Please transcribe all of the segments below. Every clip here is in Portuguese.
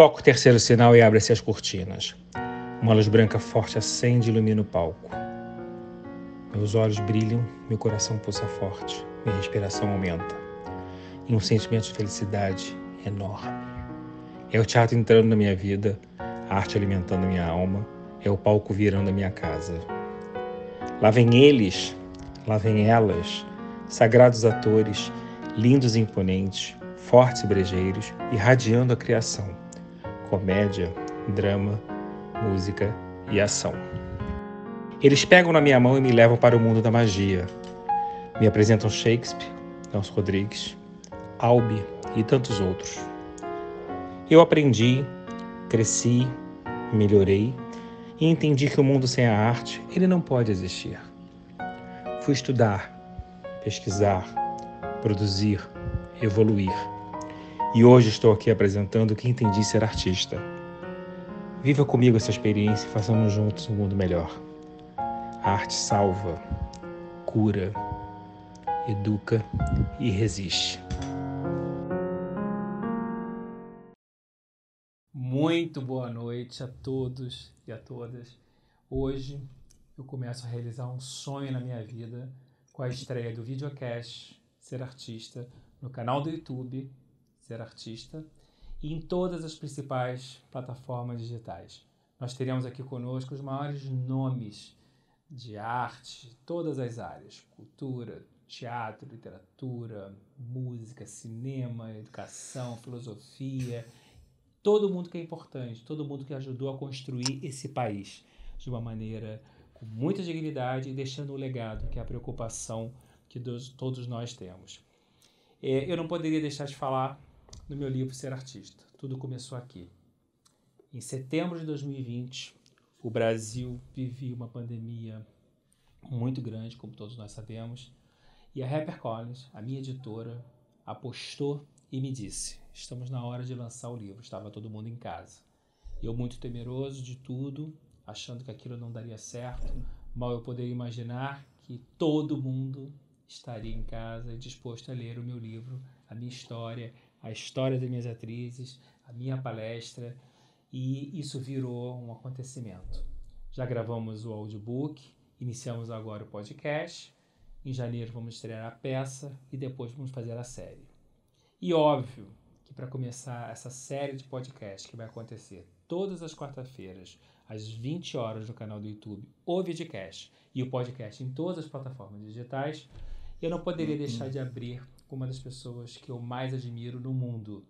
Toca o terceiro sinal e abre-se as cortinas. Uma luz branca forte acende e ilumina o palco. Meus olhos brilham, meu coração pulsa forte, minha respiração aumenta. E um sentimento de felicidade enorme. É o teatro entrando na minha vida, a arte alimentando minha alma, é o palco virando a minha casa. Lá vem eles, lá vem elas, sagrados atores, lindos e imponentes, fortes e brejeiros, irradiando a criação comédia, drama, música e ação. Eles pegam na minha mão e me levam para o mundo da magia. Me apresentam Shakespeare, Nelson Rodrigues, Albi e tantos outros. Eu aprendi, cresci, melhorei e entendi que o mundo sem a arte, ele não pode existir. Fui estudar, pesquisar, produzir, evoluir e hoje estou aqui apresentando Quem Entendi Ser Artista. Viva comigo essa experiência e façamos juntos um mundo melhor. A arte salva, cura, educa e resiste. Muito boa noite a todos e a todas. Hoje eu começo a realizar um sonho na minha vida com a estreia do videocast Ser Artista no canal do YouTube Ser Artista, e em todas as principais plataformas digitais. Nós teremos aqui conosco os maiores nomes de arte, todas as áreas: cultura, teatro, literatura, música, cinema, educação, filosofia. Todo mundo que é importante, todo mundo que ajudou a construir esse país de uma maneira com muita dignidade e deixando o um legado, que é a preocupação que todos nós temos. É, eu não poderia deixar de falar no meu livro Ser Artista. Tudo começou aqui. Em setembro de 2020, o Brasil vivia uma pandemia muito grande, como todos nós sabemos, e a HarperCollins, a minha editora, apostou e me disse: "Estamos na hora de lançar o livro". Estava todo mundo em casa. Eu muito temeroso de tudo, achando que aquilo não daria certo, mal eu poderia imaginar que todo mundo estaria em casa disposto a ler o meu livro, a minha história, a história das minhas atrizes, a minha palestra, e isso virou um acontecimento. Já gravamos o audiobook, iniciamos agora o podcast. Em janeiro vamos estrear a peça e depois vamos fazer a série. E óbvio que para começar essa série de podcast que vai acontecer todas as quartas-feiras, às 20 horas no canal do YouTube, o Videcast e o podcast em todas as plataformas digitais, eu não poderia uhum. deixar de abrir com uma das pessoas que eu mais admiro no mundo.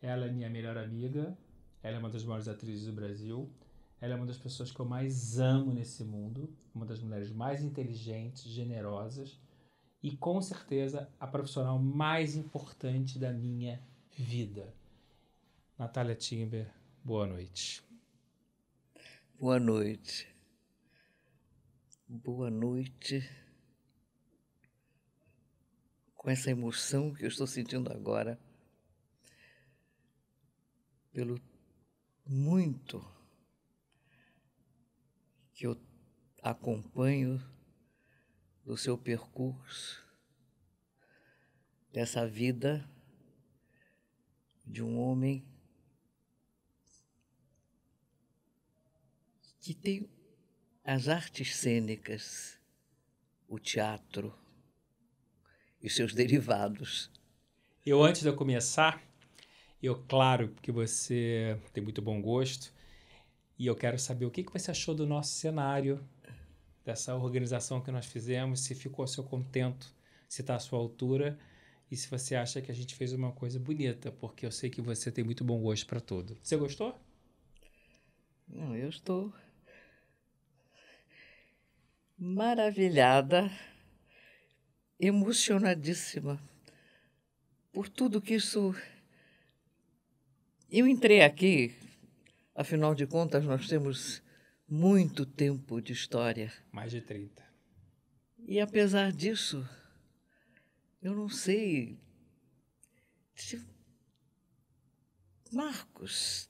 Ela é minha melhor amiga, ela é uma das maiores atrizes do Brasil, ela é uma das pessoas que eu mais amo nesse mundo, uma das mulheres mais inteligentes, generosas e com certeza a profissional mais importante da minha vida. Natália Timber, boa noite. Boa noite. Boa noite com essa emoção que eu estou sentindo agora, pelo muito que eu acompanho do seu percurso, dessa vida de um homem que tem as artes cênicas, o teatro, e seus derivados. Eu, antes de eu começar, eu, claro que você tem muito bom gosto, e eu quero saber o que, que você achou do nosso cenário, dessa organização que nós fizemos, se ficou a seu contento, se está à sua altura, e se você acha que a gente fez uma coisa bonita, porque eu sei que você tem muito bom gosto para tudo. Você gostou? Não, eu estou maravilhada emocionadíssima por tudo que isso. Eu entrei aqui, afinal de contas, nós temos muito tempo de história. Mais de 30. E apesar disso, eu não sei. Marcos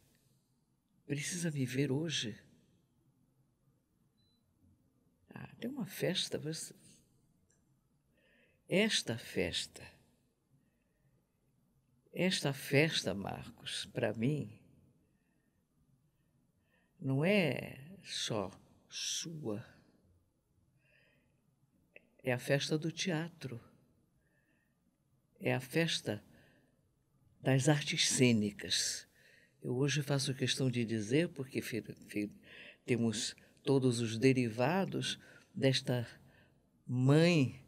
precisa me ver hoje. Ah, tem uma festa, esta festa, esta festa, Marcos, para mim, não é só sua, é a festa do teatro, é a festa das artes cênicas. Eu hoje faço questão de dizer, porque temos todos os derivados desta mãe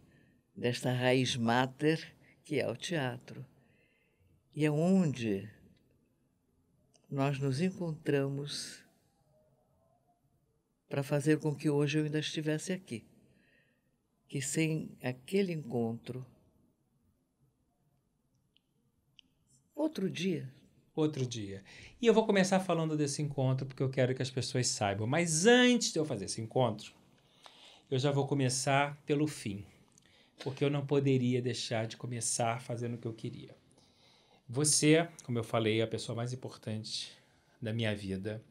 desta raiz máter que é o teatro. E é onde nós nos encontramos para fazer com que hoje eu ainda estivesse aqui. Que sem aquele encontro, outro dia. Outro dia. E eu vou começar falando desse encontro porque eu quero que as pessoas saibam. Mas antes de eu fazer esse encontro, eu já vou começar pelo fim porque eu não poderia deixar de começar fazendo o que eu queria. Você, como eu falei, é a pessoa mais importante da minha vida.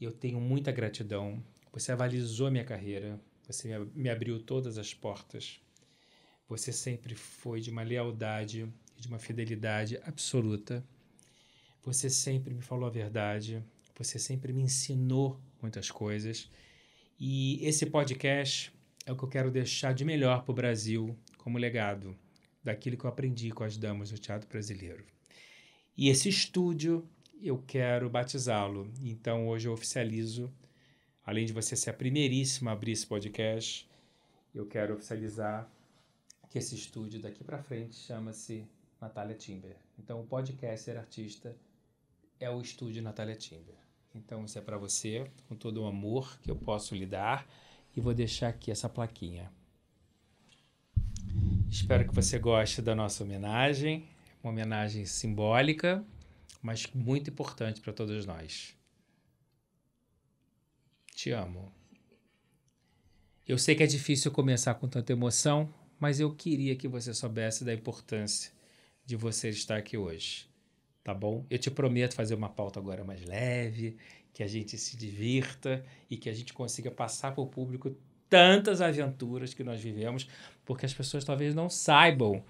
Eu tenho muita gratidão. Você avalizou minha carreira, você me abriu todas as portas. Você sempre foi de uma lealdade e de uma fidelidade absoluta. Você sempre me falou a verdade, você sempre me ensinou muitas coisas. E esse podcast é o que eu quero deixar de melhor para o Brasil como legado daquilo que eu aprendi com as damas do teatro brasileiro. E esse estúdio eu quero batizá-lo. Então hoje eu oficializo, além de você ser a primeiríssima a abrir esse podcast, eu quero oficializar que esse estúdio daqui para frente chama-se Natália Timber. Então o podcast Ser Artista é o estúdio Natália Timber. Então isso é para você, com todo o amor que eu posso lhe dar e vou deixar aqui essa plaquinha. Espero que você goste da nossa homenagem, uma homenagem simbólica, mas muito importante para todos nós. Te amo. Eu sei que é difícil começar com tanta emoção, mas eu queria que você soubesse da importância de você estar aqui hoje. Tá bom? Eu te prometo fazer uma pauta agora mais leve que a gente se divirta e que a gente consiga passar para o público tantas aventuras que nós vivemos, porque as pessoas talvez não saibam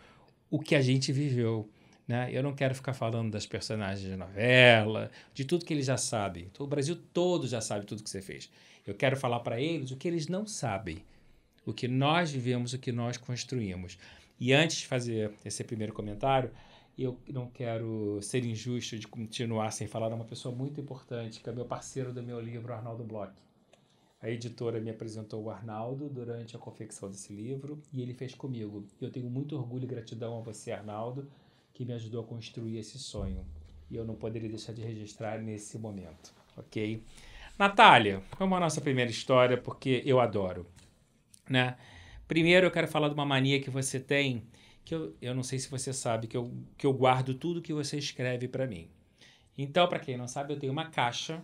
o que a gente viveu. Né? Eu não quero ficar falando das personagens de novela, de tudo que eles já sabem. Então, o Brasil todo já sabe tudo que você fez. Eu quero falar para eles o que eles não sabem, o que nós vivemos, o que nós construímos. E antes de fazer esse primeiro comentário, e eu não quero ser injusto de continuar sem falar de é uma pessoa muito importante, que é meu parceiro do meu livro, Arnaldo Bloch. A editora me apresentou o Arnaldo durante a confecção desse livro e ele fez comigo. Eu tenho muito orgulho e gratidão a você, Arnaldo, que me ajudou a construir esse sonho. E eu não poderia deixar de registrar nesse momento, ok? Natália, vamos à nossa primeira história, porque eu adoro, né? Primeiro eu quero falar de uma mania que você tem, que eu, eu não sei se você sabe que eu, que eu guardo tudo que você escreve para mim. Então, para quem não sabe, eu tenho uma caixa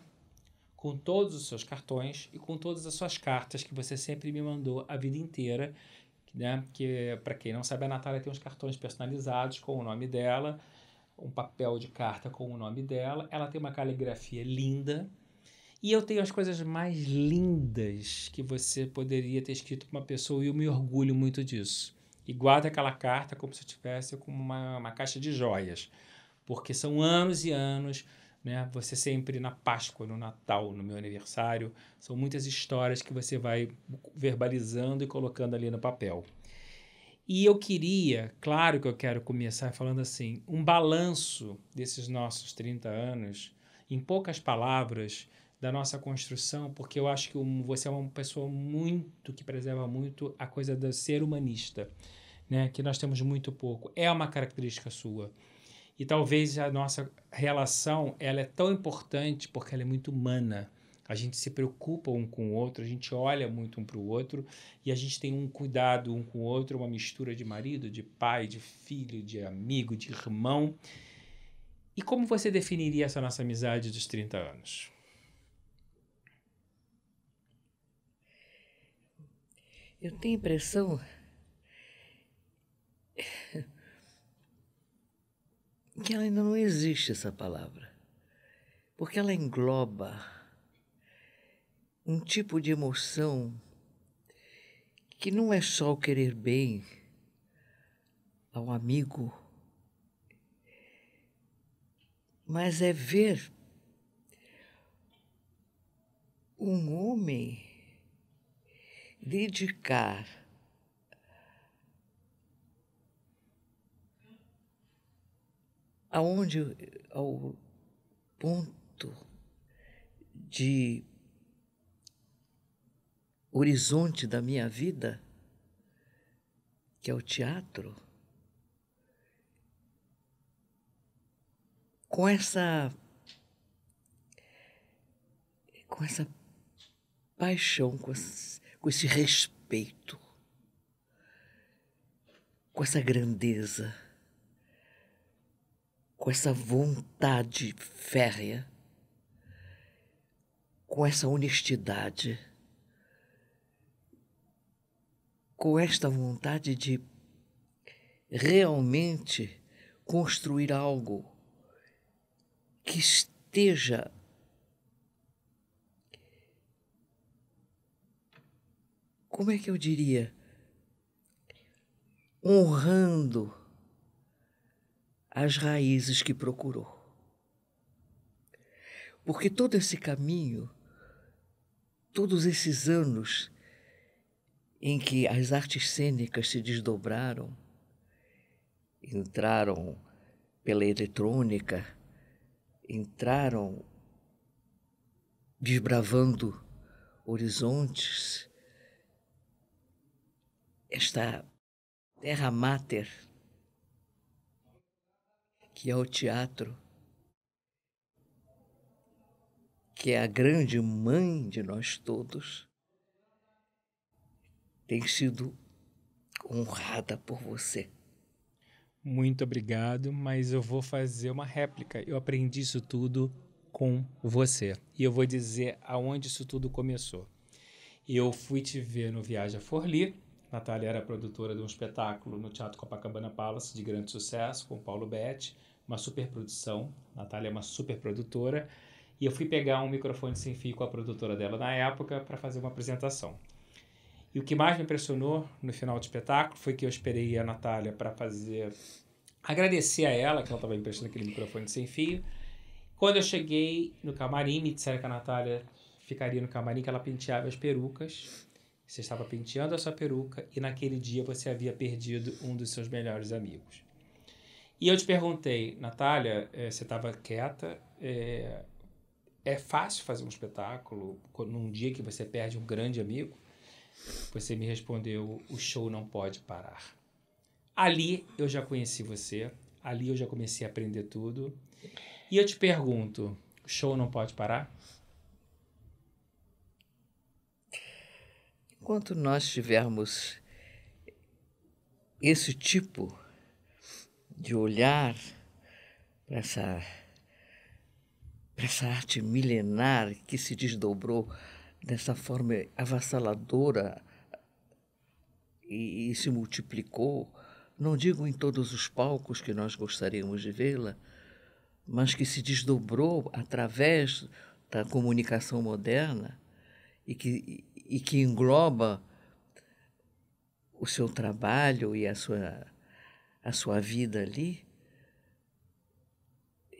com todos os seus cartões e com todas as suas cartas que você sempre me mandou a vida inteira, né? Que para quem não sabe, a Natália tem uns cartões personalizados com o nome dela, um papel de carta com o nome dela. Ela tem uma caligrafia linda. E eu tenho as coisas mais lindas que você poderia ter escrito para uma pessoa e eu me orgulho muito disso e guarda aquela carta como se tivesse como uma, uma caixa de joias. Porque são anos e anos, né? Você sempre na Páscoa, no Natal, no meu aniversário, são muitas histórias que você vai verbalizando e colocando ali no papel. E eu queria, claro que eu quero começar falando assim, um balanço desses nossos 30 anos, em poucas palavras, da nossa construção, porque eu acho que você é uma pessoa muito que preserva muito a coisa do ser humanista, né? Que nós temos muito pouco. É uma característica sua. E talvez a nossa relação, ela é tão importante porque ela é muito humana. A gente se preocupa um com o outro, a gente olha muito um para o outro e a gente tem um cuidado um com o outro, uma mistura de marido, de pai, de filho, de amigo, de irmão. E como você definiria essa nossa amizade dos 30 anos? Eu tenho a impressão que ela ainda não existe essa palavra, porque ela engloba um tipo de emoção que não é só o querer bem a um amigo, mas é ver um homem dedicar aonde ao ponto de horizonte da minha vida, que é o teatro, com essa com essa paixão, com essa com esse respeito, com essa grandeza, com essa vontade férrea, com essa honestidade, com esta vontade de realmente construir algo que esteja como é que eu diria? Honrando as raízes que procurou. Porque todo esse caminho, todos esses anos em que as artes cênicas se desdobraram, entraram pela eletrônica, entraram desbravando horizontes, esta terra máter, que é o teatro, que é a grande mãe de nós todos, tem sido honrada por você. Muito obrigado, mas eu vou fazer uma réplica. Eu aprendi isso tudo com você. E eu vou dizer aonde isso tudo começou. Eu fui te ver no Viaja Forli Natália era produtora de um espetáculo no Teatro Copacabana Palace de grande sucesso, com Paulo Betti, uma superprodução. Natália é uma superprodutora. E eu fui pegar um microfone sem fio com a produtora dela na época para fazer uma apresentação. E o que mais me impressionou no final do espetáculo foi que eu esperei a Natália para fazer. agradecer a ela, que ela estava emprestando aquele microfone sem fio. Quando eu cheguei no camarim, me disseram que a Natália ficaria no camarim, que ela penteava as perucas. Você estava penteando a sua peruca e naquele dia você havia perdido um dos seus melhores amigos. E eu te perguntei, Natália, eh, você estava quieta, é, é fácil fazer um espetáculo num dia que você perde um grande amigo? Você me respondeu, o show não pode parar. Ali eu já conheci você, ali eu já comecei a aprender tudo. E eu te pergunto, o show não pode parar? Enquanto nós tivermos esse tipo de olhar para essa, essa arte milenar que se desdobrou dessa forma avassaladora e, e se multiplicou, não digo em todos os palcos que nós gostaríamos de vê-la, mas que se desdobrou através da comunicação moderna e que e que engloba o seu trabalho e a sua, a sua vida ali,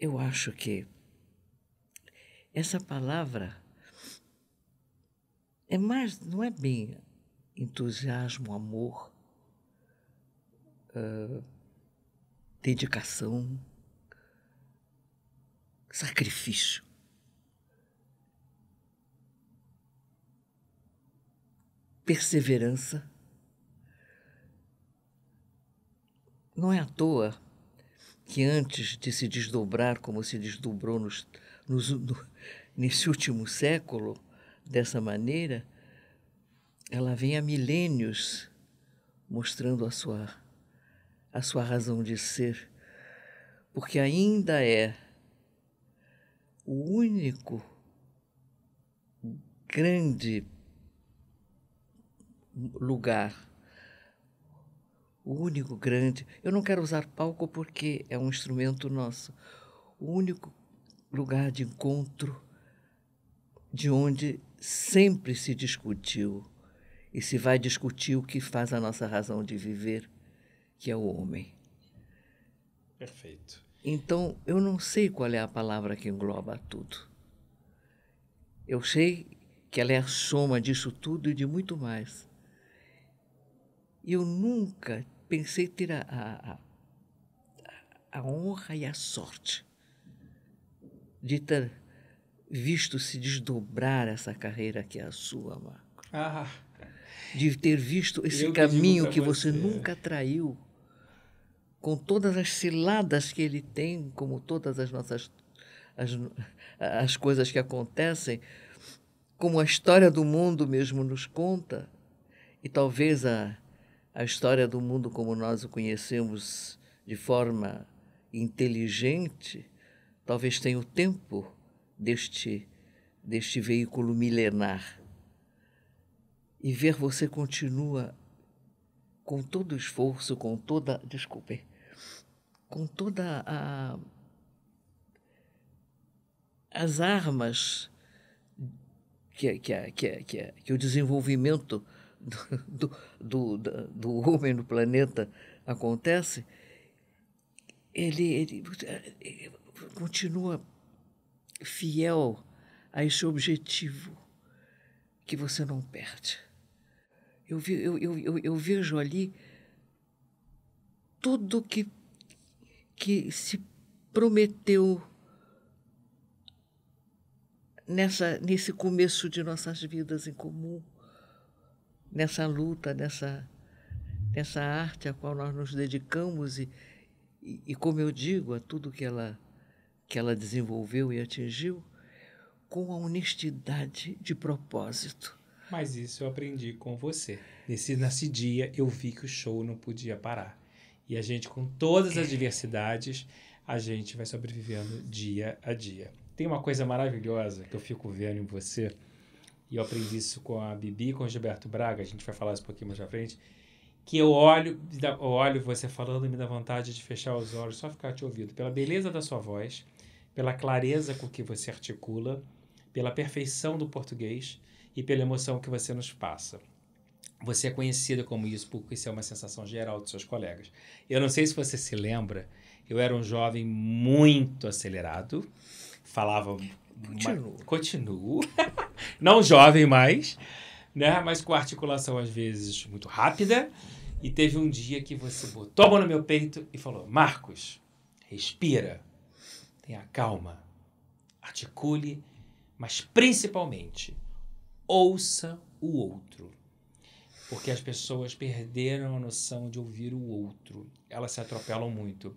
eu acho que essa palavra é mais, não é bem entusiasmo, amor, uh, dedicação, sacrifício. perseverança. Não é à toa que antes de se desdobrar como se desdobrou nos, nos, no, nesse último século, dessa maneira, ela vem há milênios mostrando a sua, a sua razão de ser, porque ainda é o único grande lugar. O único grande. Eu não quero usar palco porque é um instrumento nosso. O único lugar de encontro de onde sempre se discutiu e se vai discutir o que faz a nossa razão de viver, que é o homem. Perfeito. Então, eu não sei qual é a palavra que engloba tudo. Eu sei que ela é a soma disso tudo e de muito mais eu nunca pensei ter a, a, a, honra e a sorte de ter visto se desdobrar essa carreira que é a sua, Marco. Ah, de ter visto esse caminho que, você nunca traiu, com todas as ciladas que ele tem, como todas as nossas as, as coisas que acontecem, como a história do mundo mesmo nos conta, e talvez a, a história do mundo como nós o conhecemos de forma inteligente, talvez tenha o tempo deste, deste veículo milenar. E ver você continua com todo o esforço, com toda, desculpe, com toda a as armas que, que, que, que, que o desenvolvimento do, do, do homem no planeta acontece, ele, ele, ele continua fiel a esse objetivo que você não perde. Eu, vi, eu, eu, eu, vejo ali tudo que, que se prometeu nessa, nesse começo de nossas vidas em comum nessa luta, nessa, nessa arte a qual nós nos dedicamos e, e, e como eu digo, a tudo que ela, que ela desenvolveu e atingiu, com a honestidade de propósito. Mas isso eu aprendi com você. Nesse, nesse dia eu vi que o show não podia parar. E a gente, com todas as diversidades, a gente vai sobrevivendo dia a dia. Tem uma coisa maravilhosa que eu fico vendo em você, e eu aprendi isso com a Bibi e com o Gilberto Braga, a gente vai falar isso um pouquinho mais à frente, que eu olho, eu olho você falando e me dá vontade de fechar os olhos, só ficar te ouvindo, pela beleza da sua voz, pela clareza com que você articula, pela perfeição do português e pela emoção que você nos passa. Você é conhecida como isso porque isso é uma sensação geral dos seus colegas. Eu não sei se você se lembra, eu era um jovem muito acelerado, falava. Continuo. Uma, continuo. não jovem mais, né? Mas com articulação às vezes muito rápida. E teve um dia que você botou a mão no meu peito e falou: Marcos, respira, tenha calma, articule, mas principalmente ouça o outro. Porque as pessoas perderam a noção de ouvir o outro, elas se atropelam muito.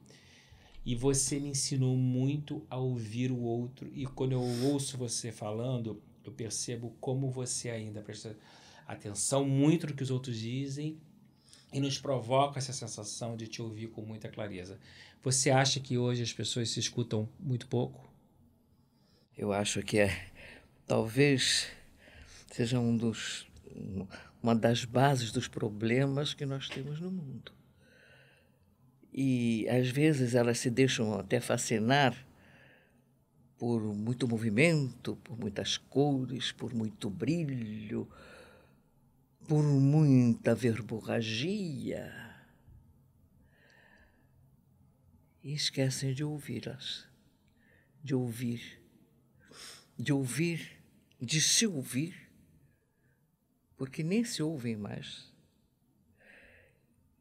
E você me ensinou muito a ouvir o outro, e quando eu ouço você falando, eu percebo como você ainda presta atenção muito no que os outros dizem e nos provoca essa sensação de te ouvir com muita clareza. Você acha que hoje as pessoas se escutam muito pouco? Eu acho que é. Talvez seja um dos, uma das bases dos problemas que nós temos no mundo. E às vezes elas se deixam até fascinar por muito movimento, por muitas cores, por muito brilho, por muita verborragia. E esquecem de ouvi-las, de ouvir, de ouvir, de se ouvir, porque nem se ouvem mais,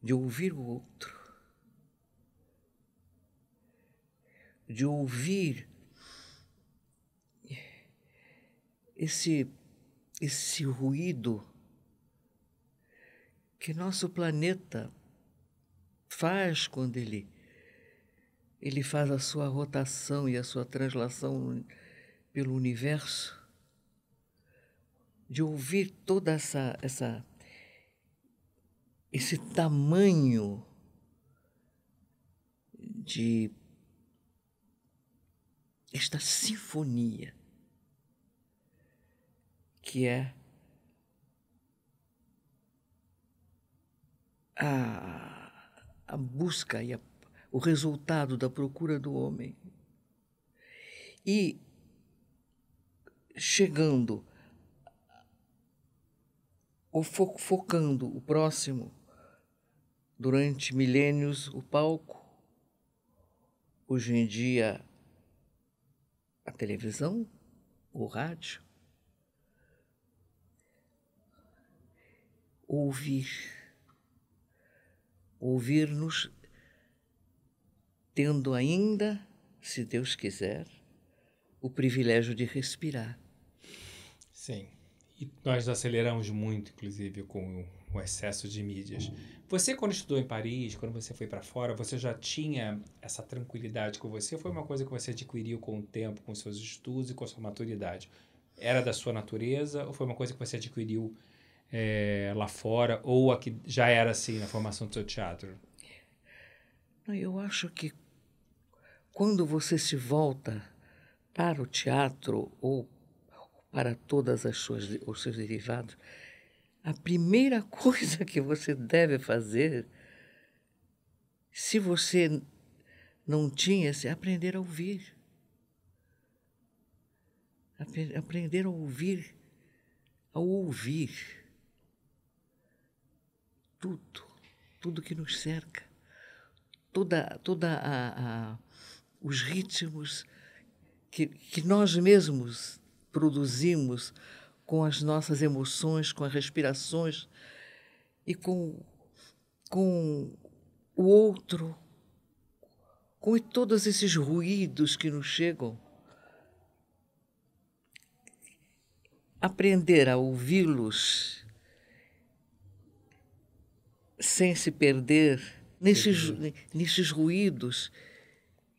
de ouvir o outro, de ouvir esse, esse ruído que nosso planeta faz quando ele, ele faz a sua rotação e a sua translação pelo universo, de ouvir toda essa, essa esse tamanho de esta sinfonia que é a, a busca e a, o resultado da procura do homem. E chegando ou fo focando o próximo durante milênios o palco, hoje em dia a televisão, o rádio, ouvir. Ouvir-nos tendo ainda, se Deus quiser, o privilégio de respirar. Sim. E nós aceleramos muito, inclusive, com o excesso de mídias. Você, quando estudou em Paris, quando você foi para fora, você já tinha essa tranquilidade com você? Foi uma coisa que você adquiriu com o tempo, com seus estudos e com a sua maturidade? Era da sua natureza ou foi uma coisa que você adquiriu é, lá fora ou a que já era assim na formação do seu teatro? Eu acho que quando você se volta para o teatro ou para todas as suas os seus derivados, a primeira coisa que você deve fazer, se você não tinha, é aprender a ouvir. aprender a ouvir, a ouvir tudo, tudo que nos cerca, toda, toda a, a os ritmos que, que nós mesmos produzimos com as nossas emoções, com as respirações e com, com o outro, com todos esses ruídos que nos chegam. Aprender a ouvi-los sem se perder nesses, nesses ruídos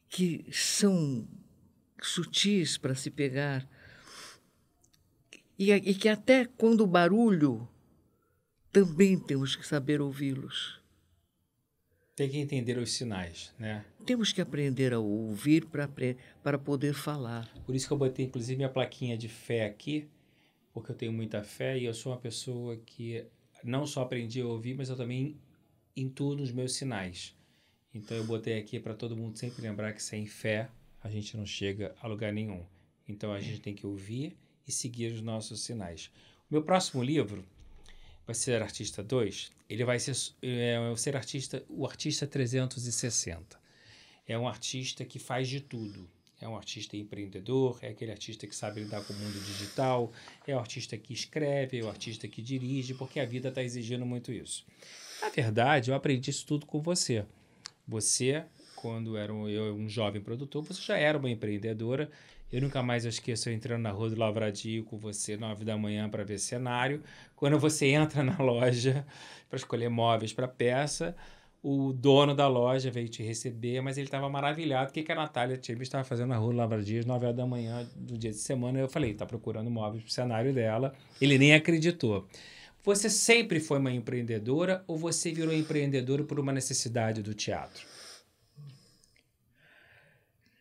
que são sutis para se pegar e, e que até quando o barulho também temos que saber ouvi-los. Tem que entender os sinais, né? Temos que aprender a ouvir para poder falar. Por isso que eu botei, inclusive, minha plaquinha de fé aqui, porque eu tenho muita fé e eu sou uma pessoa que não só aprendi a ouvir, mas eu também intuo nos meus sinais. Então eu botei aqui para todo mundo sempre lembrar que sem fé a gente não chega a lugar nenhum. Então a gente tem que ouvir e seguir os nossos sinais. O meu próximo livro vai ser Artista 2. Ele vai ser, é, ser artista, o Artista 360. É um artista que faz de tudo. É um artista empreendedor, é aquele artista que sabe lidar com o mundo digital, é o artista que escreve, é o artista que dirige, porque a vida está exigindo muito isso. Na verdade, eu aprendi isso tudo com você. Você, quando era um, eu um jovem produtor, você já era uma empreendedora. Eu nunca mais esqueço eu entrando na rua do Lavradio com você nove da manhã para ver cenário. Quando você entra na loja para escolher móveis para peça, o dono da loja veio te receber, mas ele estava maravilhado. O que, que a Natália Tibbs estava fazendo na rua Lavradias, 9 horas da manhã do dia de semana? Eu falei, está procurando móveis para o cenário dela. Ele nem acreditou. Você sempre foi uma empreendedora ou você virou empreendedora por uma necessidade do teatro?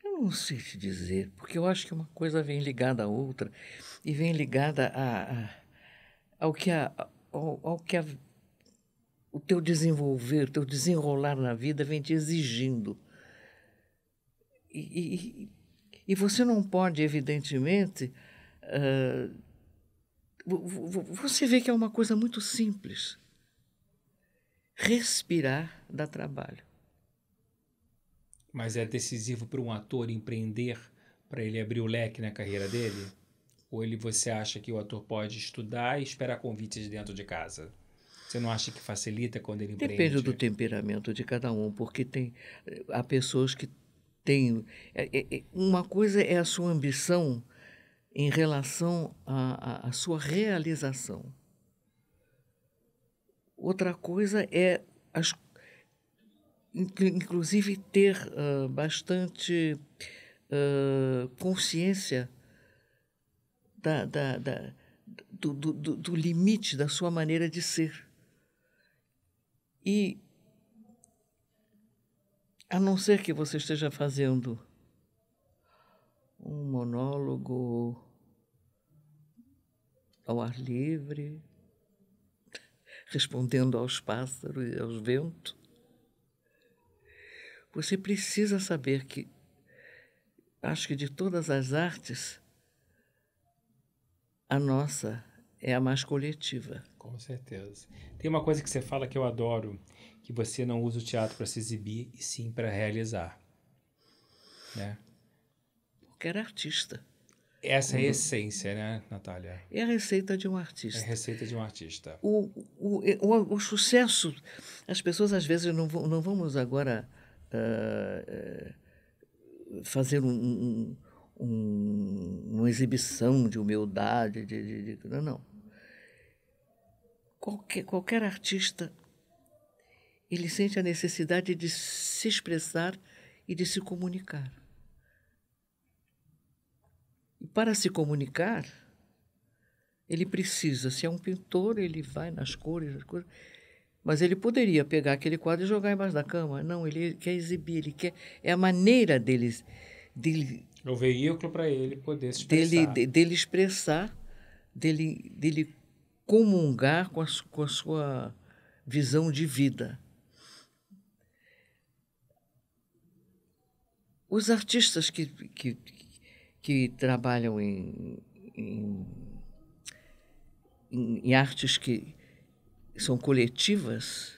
Eu não sei te dizer, porque eu acho que uma coisa vem ligada à outra e vem ligada a, a ao que a, ao, ao que a o teu desenvolver, o teu desenrolar na vida vem te exigindo. E, e, e você não pode, evidentemente, uh, você vê que é uma coisa muito simples. Respirar dá trabalho. Mas é decisivo para um ator empreender, para ele abrir o leque na carreira dele? Ou ele, você acha que o ator pode estudar e esperar convites dentro de casa? Você não acha que facilita quando ele Depende empreende? Depende do é? temperamento de cada um, porque tem eh, há pessoas que têm é, é, uma coisa é a sua ambição em relação à, sua realização. Outra coisa é as, inclusive ter uh, bastante uh, consciência da, da, da do, do, do limite da sua maneira de ser. E, a não ser que você esteja fazendo um monólogo ao ar livre, respondendo aos pássaros e aos ventos, você precisa saber que, acho que de todas as artes, a nossa é a mais coletiva. Com certeza. Tem uma coisa que você fala que eu adoro, que você não usa o teatro para se exibir e sim para realizar. Né? Porque era artista. Essa é a uhum. essência, né, Natália? É a receita de um artista. É a receita de um artista. O, o, o, o sucesso. As pessoas, às vezes, não, vão, não vamos agora uh, fazer um, um, uma exibição de humildade. De, de, de, não, não qualquer, qualquer artista, ele sente a necessidade de se expressar e de se comunicar. E para se comunicar, ele precisa, se é um pintor, ele vai nas cores, nas cores mas ele poderia pegar aquele quadro e jogar embaixo da cama. Não, ele quer exibir, ele quer. É a maneira deles. Dele, é o veículo para ele poder se expressar. Dele, dele expressar, dele, dele comungar com a, com a sua visão de vida. Os artistas que, que, que trabalham em, em, em artes que são coletivas,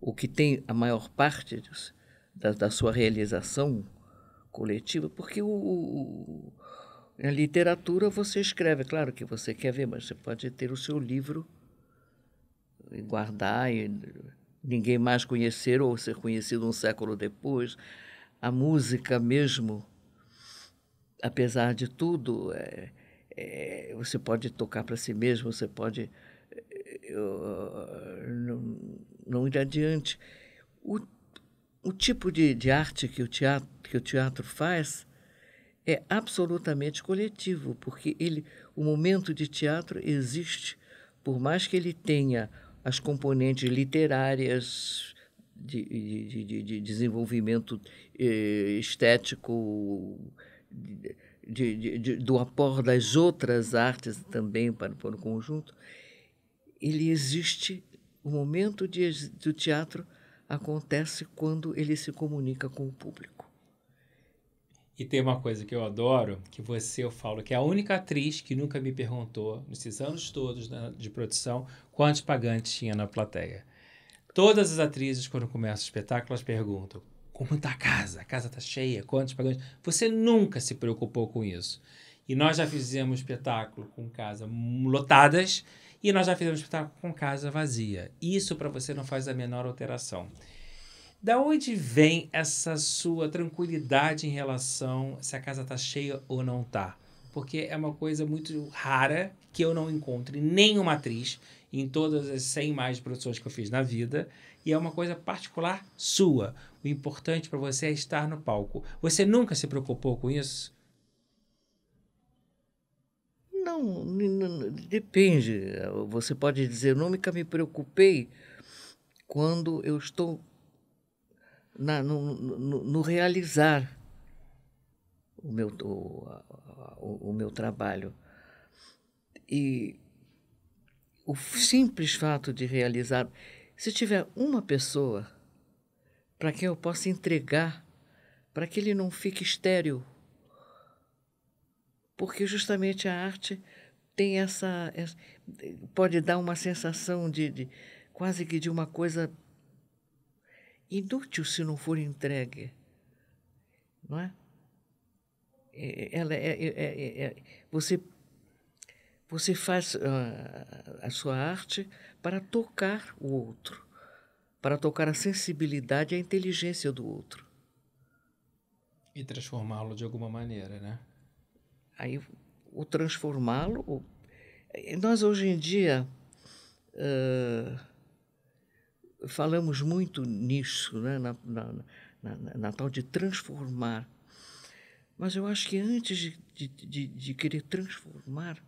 ou que tem a maior parte da, da sua realização coletiva, porque o, na é literatura você escreve, é claro que você quer ver, mas você pode ter o seu livro e guardar e ninguém mais conhecer ou ser conhecido um século depois. A música mesmo, apesar de tudo, é, é, você pode tocar para si mesmo, você pode eh, eu, ah, não, não, ir adiante. O, o tipo de, de arte que o teatro, que o teatro faz é absolutamente coletivo, porque ele, o momento de teatro existe, por mais que ele tenha as componentes literárias de, de, de, de desenvolvimento eh, estético, do apor das outras artes também para, para o conjunto, ele existe. O momento do teatro acontece quando ele se comunica com o público. E tem uma coisa que eu adoro, que você, eu falo, que é a única atriz que nunca me perguntou, nesses anos todos né, de produção, quantos pagantes tinha na plateia. Todas as atrizes, quando começam o espetáculo, elas perguntam, como está a casa? A casa está cheia, quantos pagantes? Você nunca se preocupou com isso. E nós já fizemos espetáculo com casa lotadas e nós já fizemos espetáculo com casa vazia. Isso para você não faz a menor alteração. Da onde vem essa sua tranquilidade em relação se a casa tá cheia ou não tá? Porque é uma coisa muito rara que eu não encontro em nenhuma atriz, em todas as 100 mais produções que eu fiz na vida, e é uma coisa particular sua. O importante para você é estar no palco. Você nunca se preocupou com isso? Não, depende. Você pode dizer, nunca me preocupei quando eu estou na, no, no, no, realizar o meu, o, o, o meu trabalho. E o simples fato de realizar, se tiver uma pessoa para quem eu possa entregar, para que ele não fique estéril, porque justamente a arte tem essa, essa pode dar uma sensação de, de quase que de uma coisa inútil se não for entregue. Não é? é ela é é, é, é, é você, você faz uh, a sua arte para tocar o outro, para tocar a sensibilidade e a inteligência do outro. E transformá-lo de alguma maneira, né? Aí, o transformá-lo. Nós, hoje em dia. Uh, falamos muito nisso, né? na, na, na, na tal de transformar. Mas eu acho que antes de, de, de, de querer transformar,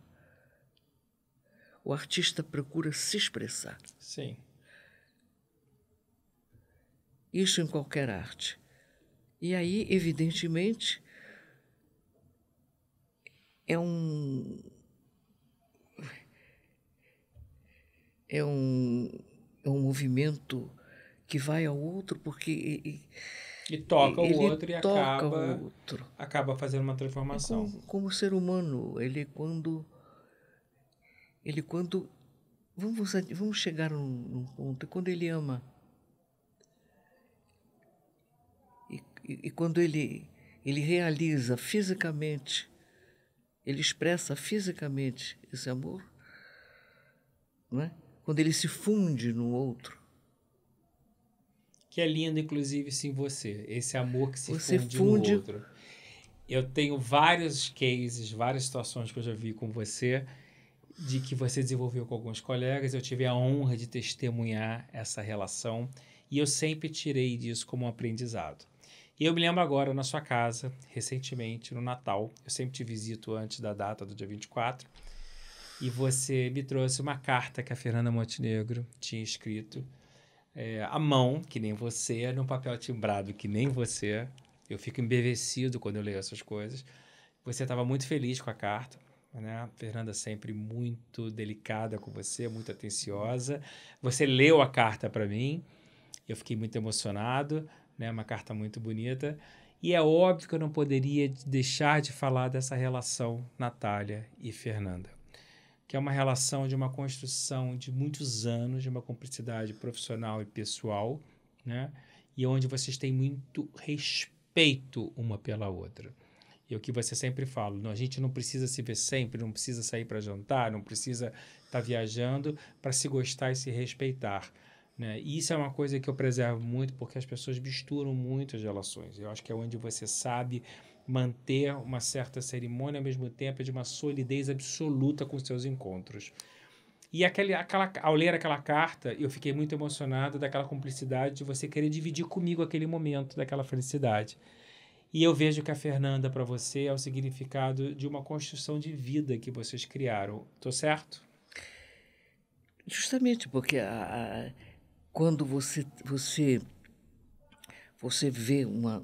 o artista procura se expressar. Sim. Isso em qualquer arte. E aí, evidentemente, é um. É um, é um movimento que vai ao outro porque e, e toca o outro e acaba outro. acaba fazendo uma transformação. Como, como ser humano, ele quando ele quando vamos vamos chegar num, num ponto quando ele ama e, e, e quando ele ele realiza fisicamente, ele expressa fisicamente esse amor, não é? quando ele se funde no outro. Que é lindo, inclusive, sim, você. Esse amor que se você funde, funde no outro. Eu tenho vários cases, várias situações que eu já vi com você, de que você desenvolveu com alguns colegas. Eu tive a honra de testemunhar essa relação e eu sempre tirei disso como um aprendizado. E eu me lembro agora na sua casa, recentemente, no Natal. Eu sempre te visito antes da data do dia 24. E você me trouxe uma carta que a Fernanda Montenegro tinha escrito é, à mão, que nem você, num papel timbrado, que nem você. Eu fico embevecido quando eu leio essas coisas. Você estava muito feliz com a carta, né? A Fernanda sempre muito delicada com você, muito atenciosa. Você leu a carta para mim, eu fiquei muito emocionado, né? Uma carta muito bonita. E é óbvio que eu não poderia deixar de falar dessa relação Natália e Fernanda que é uma relação de uma construção de muitos anos, de uma cumplicidade profissional e pessoal, né? E onde vocês têm muito respeito uma pela outra. E é o que você sempre fala, não, a gente não precisa se ver sempre, não precisa sair para jantar, não precisa estar tá viajando para se gostar e se respeitar. Né? E isso é uma coisa que eu preservo muito, porque as pessoas misturam muito as relações. Eu acho que é onde você sabe manter uma certa cerimônia ao mesmo tempo é de uma solidez absoluta com seus encontros. E aquele, aquela, ao ler aquela carta, eu fiquei muito emocionado daquela cumplicidade de você querer dividir comigo aquele momento daquela felicidade. E eu vejo que a Fernanda para você é o significado de uma construção de vida que vocês criaram. Tô certo? Justamente porque a, a, quando você você você vê uma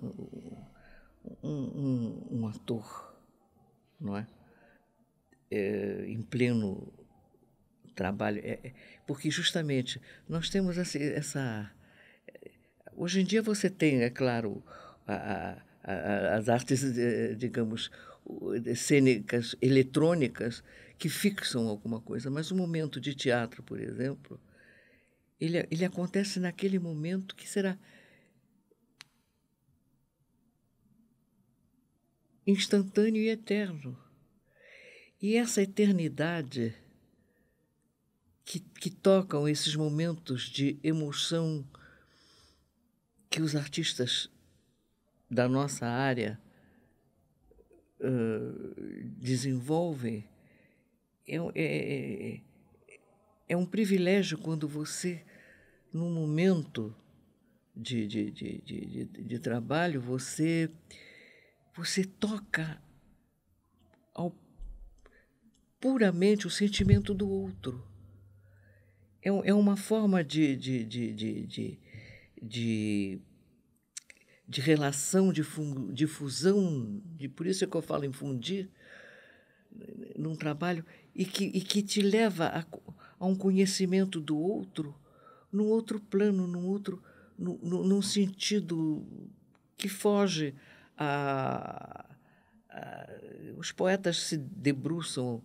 um, um, ator, não é? é? Em pleno trabalho, é, é, porque justamente nós temos essa, essa, é, Hoje em dia você tem, é claro, a, a, a, as artes, eh, digamos, cênicas, eletrônicas, que fixam alguma coisa, mas o momento de teatro, por exemplo, ele, ele acontece naquele momento que será instantâneo e eterno. E essa eternidade que, que tocam esses momentos de emoção que os artistas da nossa área uh, desenvolvem é, é, é, é, um privilégio quando você, num momento de, de, de, de, de trabalho, você você toca ao, puramente o sentimento do outro. É, é uma forma de, de, de, de, de, de, relação, de, fun, de fusão, de, por isso é que eu falo em fundir, num trabalho, e que, e que te leva a, a um conhecimento do outro num outro plano, num outro, num sentido que foge a, a, os poetas se debruçam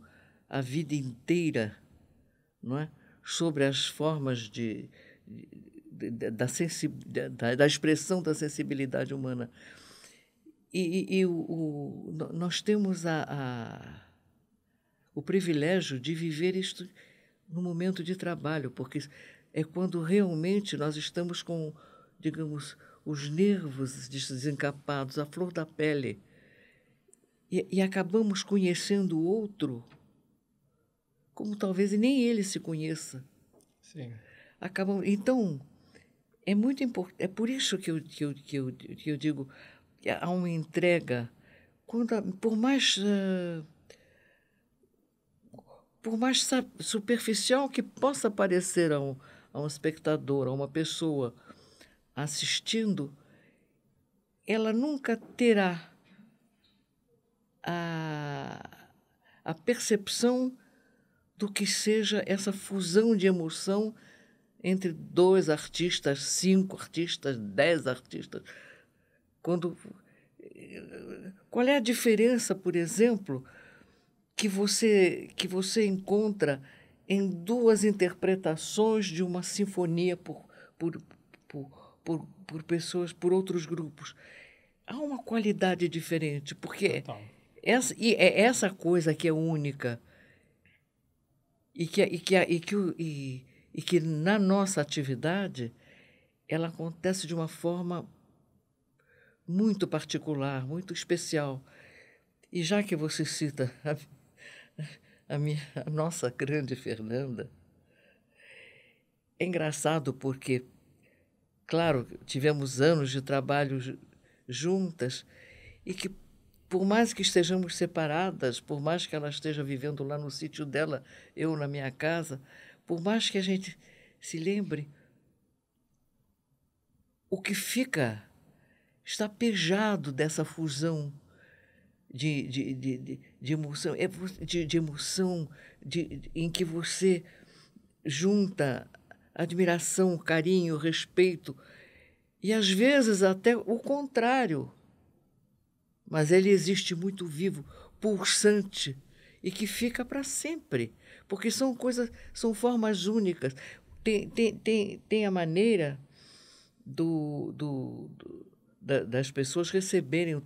a vida inteira não é? sobre as formas de, de, de da, da, da, expressão da sensibilidade humana. E, e, e o, o, nós temos a, a, o privilégio de viver isto no momento de trabalho, porque é quando realmente nós estamos com, digamos, os nervos desencapados, a flor da pele, e, e acabamos conhecendo o outro como talvez nem ele se conheça. Sim. Acabam, então, é muito importante. É por isso que eu, que eu, que eu, que eu digo há uma entrega. Quando, a, por mais. Uh, por mais superficial que possa parecer a um, a um espectador, a uma pessoa, assistindo, ela nunca terá a, a percepção do que seja essa fusão de emoção entre dois artistas, cinco artistas, dez artistas. Quando qual é a diferença, por exemplo, que você que você encontra em duas interpretações de uma sinfonia por, por, por por, por pessoas, por outros grupos. Há uma qualidade diferente, porque essa, e é essa coisa que é única e que, e que, e que, e, e que na nossa atividade ela acontece de uma forma muito particular, muito especial. E já que você cita a, a minha, a nossa grande Fernanda, é engraçado porque claro, tivemos anos de trabalho juntas e que por mais que estejamos separadas, por mais que ela esteja vivendo lá no sítio dela, eu na minha casa, por mais que a gente se lembre, o que fica está pejado dessa fusão de, de, de, de, de emoção, é, de, de emoção de, em que você junta admiração, carinho, respeito e às vezes até o contrário. Mas ele existe muito vivo, pulsante e que fica para sempre, porque são coisas, são formas únicas. Tem, tem, tem, tem a maneira do, do, do da, das pessoas receberem o,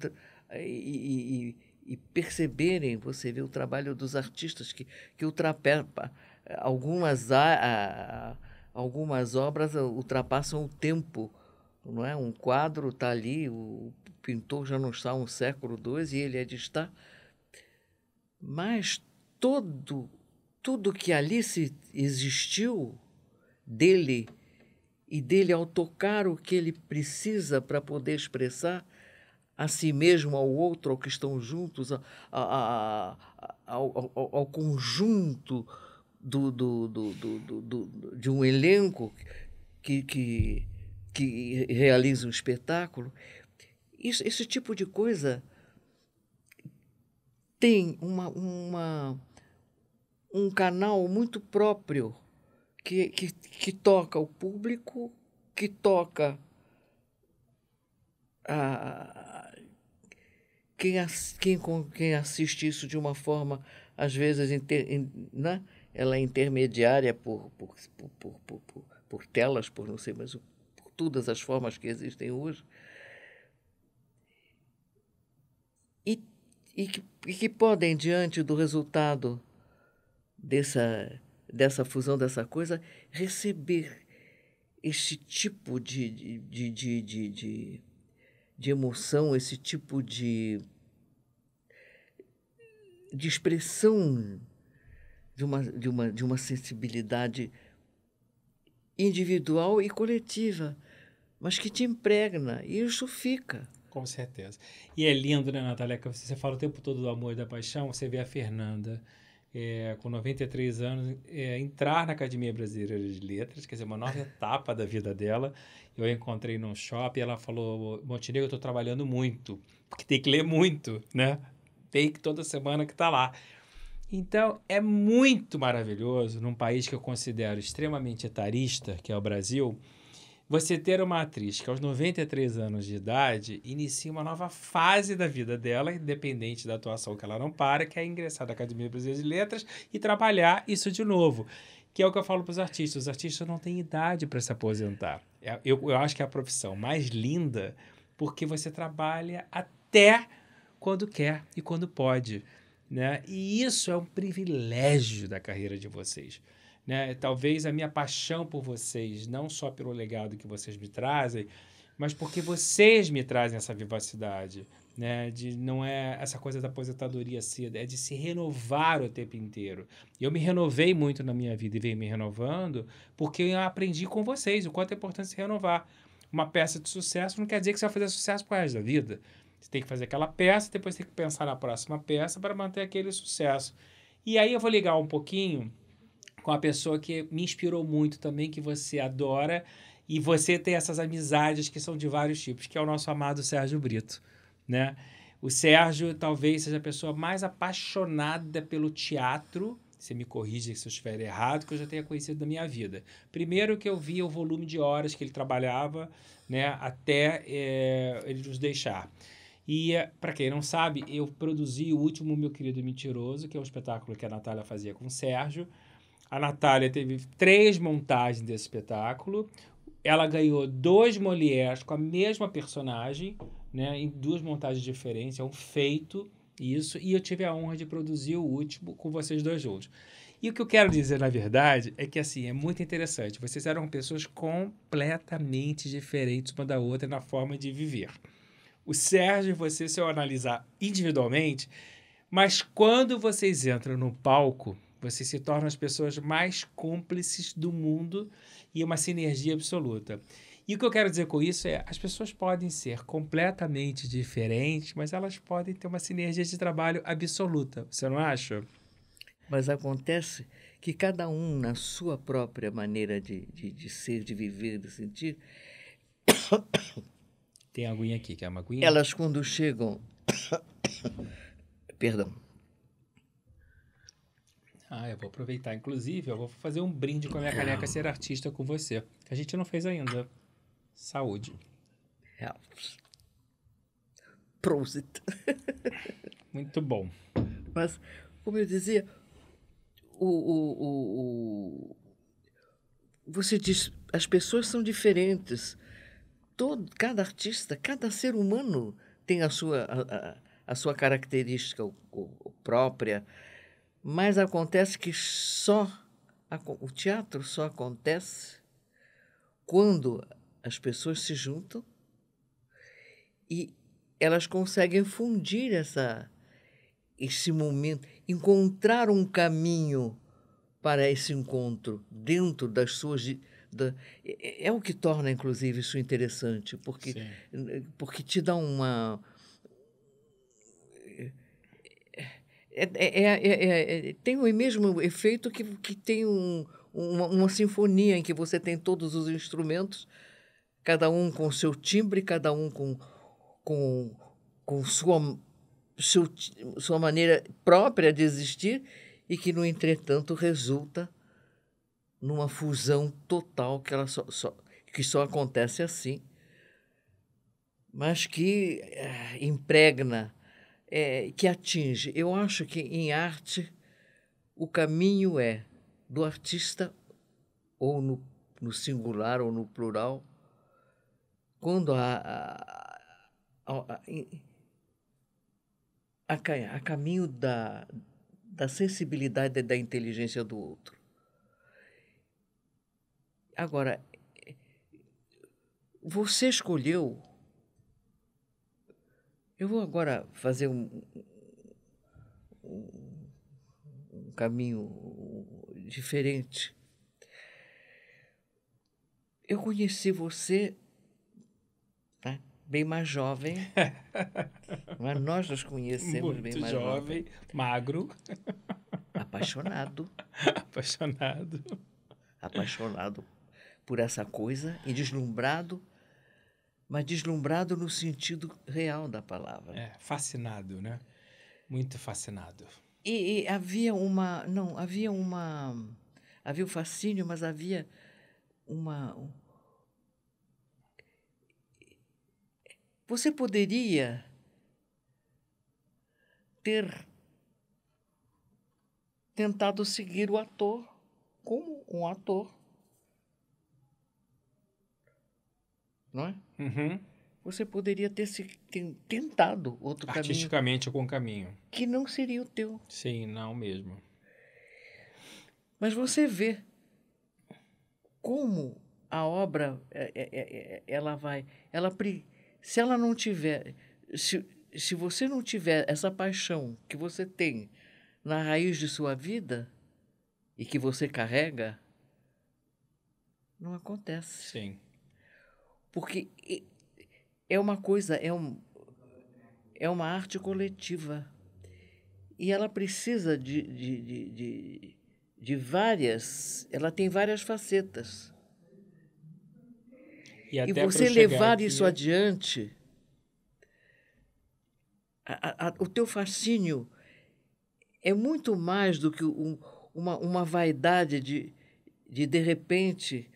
e, e, e, perceberem, você vê o trabalho dos artistas que, que ultrapassa algumas a, a algumas obras eh, ultrapassam o tempo. Não é? Um quadro está ali, o pintor já não está há um século, dois, e ele é de estar. Mas todo, tudo que ali se existiu dele e dele ao tocar o que ele precisa para poder expressar a si mesmo, ao outro, ao que estão juntos, a, a, a, ao, ao, ao conjunto do, do, do, de um elenco que, que, que realiza um espetáculo. Isso, esse tipo de coisa tem uma, uma, um canal muito próprio que, que, que toca o público, que toca a, quem, quem, quem assiste isso de uma forma, às vezes, inter, né? ela é intermediária por, por, por, por, por, por telas, por não sei, mas por todas as formas que existem hoje. E, e, que, e que podem, diante do resultado dessa, dessa fusão, dessa coisa, receber esse tipo de, de, de, de, de, de emoção, esse tipo de, de expressão de uma, de uma, de uma sensibilidade individual e coletiva, mas que te impregna e isso fica. Com certeza. E é lindo, né, Natália? Que você fala o tempo todo do amor e da paixão, você vê a Fernanda. É, com 93 anos, é, entrar na Academia Brasileira de Letras, quer dizer, uma nova etapa da vida dela. Eu encontrei num shopping, ela falou: Montenegro, eu estou trabalhando muito, porque tem que ler muito, né? Tem que toda semana que está lá. Então, é muito maravilhoso, num país que eu considero extremamente etarista, que é o Brasil, você ter uma atriz que aos 93 anos de idade inicia uma nova fase da vida dela, independente da atuação que ela não para, que é ingressar na Academia Brasileira de Letras e trabalhar isso de novo. Que é o que eu falo para os artistas. Os artistas não têm idade para se aposentar. É, eu, eu acho que é a profissão mais linda porque você trabalha até quando quer e quando pode. Né? E isso é um privilégio da carreira de vocês. Né? Talvez a minha paixão por vocês, não só pelo legado que vocês me trazem, mas porque vocês me trazem essa vivacidade, né? De não é essa coisa da aposentadoria cedo, é de se renovar o tempo inteiro. Eu me renovei muito na minha vida e venho me renovando porque eu aprendi com vocês o quanto é importante se renovar. Uma peça de sucesso não quer dizer que você vai fazer sucesso pro resto da vida. Você tem que fazer aquela peça, depois tem que pensar na próxima peça para manter aquele sucesso. E aí eu vou ligar um pouquinho com a pessoa que me inspirou muito também, que você adora, e você tem essas amizades que são de vários tipos, que é o nosso amado Sérgio Brito, né? O Sérgio talvez seja a pessoa mais apaixonada pelo teatro. Você me corrige se eu estiver errado, que eu já tenha conhecido da minha vida. Primeiro que eu via o volume de horas que ele trabalhava, né, até é, ele nos deixar. E, eh, para quem não sabe, eu produzi o último Meu Querido Mentiroso, que é um espetáculo que a Natália fazia com o Sérgio. A Natália teve três montagens desse espetáculo. Ela ganhou dois Molières com a mesma personagem, né, em duas montagens diferentes. É um feito isso. E eu tive a honra de produzir o último com vocês dois juntos. E o que eu quero dizer, na verdade, é que assim, é muito interessante. Vocês eram pessoas completamente diferentes uma da outra na forma de viver o Sérgio, você, se eu analisar individualmente, mas quando vocês entram no palco, vocês se tornam as pessoas mais cúmplices do mundo e uma sinergia absoluta. E o que eu quero dizer com isso é: as pessoas podem ser completamente diferentes, mas elas podem ter uma sinergia de trabalho absoluta. Você não acha? Mas acontece que cada um, na sua própria maneira de, de, de ser, de viver, de sentir, tem aguinha aqui, quer uma aguinha? Elas quando chegam. Perdão. Ah, eu vou aproveitar. Inclusive, eu vou fazer um brinde com a minha caneca Ser Artista com você. Que a gente não fez ainda. Saúde. Health. Prosit. Muito bom. Mas, como eu dizia, o, o, o, o, você diz, as pessoas são diferentes todo, cada artista, cada ser humano tem a sua, a, a, sua característica própria, mas acontece que só a, o teatro só acontece quando as pessoas se juntam e elas conseguem fundir essa esse momento, encontrar um caminho para esse encontro dentro das suas da, é, é, o que torna, inclusive, isso interessante, porque, porque te dá uma. É é é, é, é, é, tem o mesmo efeito que, que tem um, uma, uma, sinfonia em que você tem todos os instrumentos, cada um com seu timbre, cada um com, com, com sua, seu, sua maneira própria de existir, e que, no entretanto, resulta numa fusão total que, ela só, só, que só acontece assim, mas que é, impregna, é, que atinge. Eu acho que em arte o caminho é do artista, ou no, no singular ou no plural, quando a, a, a, a, a caminho da, da sensibilidade e da inteligência do outro Agora, você escolheu. Eu vou agora fazer um, um, um caminho diferente. Eu conheci você né, bem mais jovem, mas nós nos conhecemos Muito bem mais jovem, jovem. magro, apaixonado, apaixonado, apaixonado por essa coisa e deslumbrado, mas deslumbrado no sentido real da palavra. É, fascinado, né? Muito fascinado. E, e havia uma, não, havia uma, havia o um fascínio, mas havia uma. Você poderia ter tentado seguir o ator como um ator não é? Uhum. Você poderia ter se tentado outro Artisticamente caminho. Artisticamente algum caminho. Que não seria o teu. Sim, não mesmo. Mas você vê como a obra é, é, é, ela vai, ela se ela não tiver, se, se você não tiver essa paixão que você tem na raiz de sua vida e que você carrega, não acontece. Sim. Porque é uma coisa, é, um, é uma arte coletiva. E ela precisa de, de, de, de, de várias, ela tem várias facetas. E, e você levar aqui... isso é adiante, a, a, o teu fascínio é muito mais do que um, uma, uma vaidade de, de, de repente,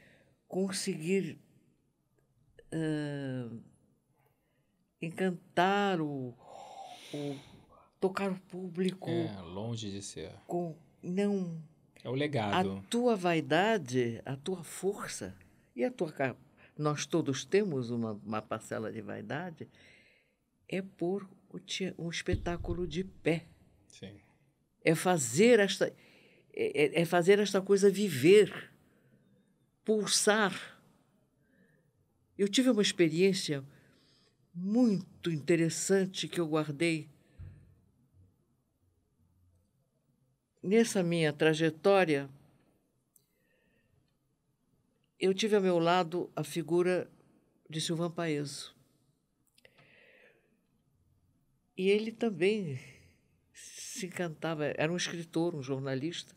conseguir uh, encantar o, o, tocar o público. É, longe de ser. Com, não. É o legado. A tua vaidade, a tua força e a tua nós todos temos uma, uma parcela de vaidade, é pôr um espetáculo de pé. Sim. É fazer esta é, é, é fazer esta coisa viver, pulsar eu tive uma experiência muito interessante que eu guardei nessa minha trajetória. Eu tive ao meu lado a figura de Silvan Paeso. E ele também se encantava, era um escritor, um jornalista,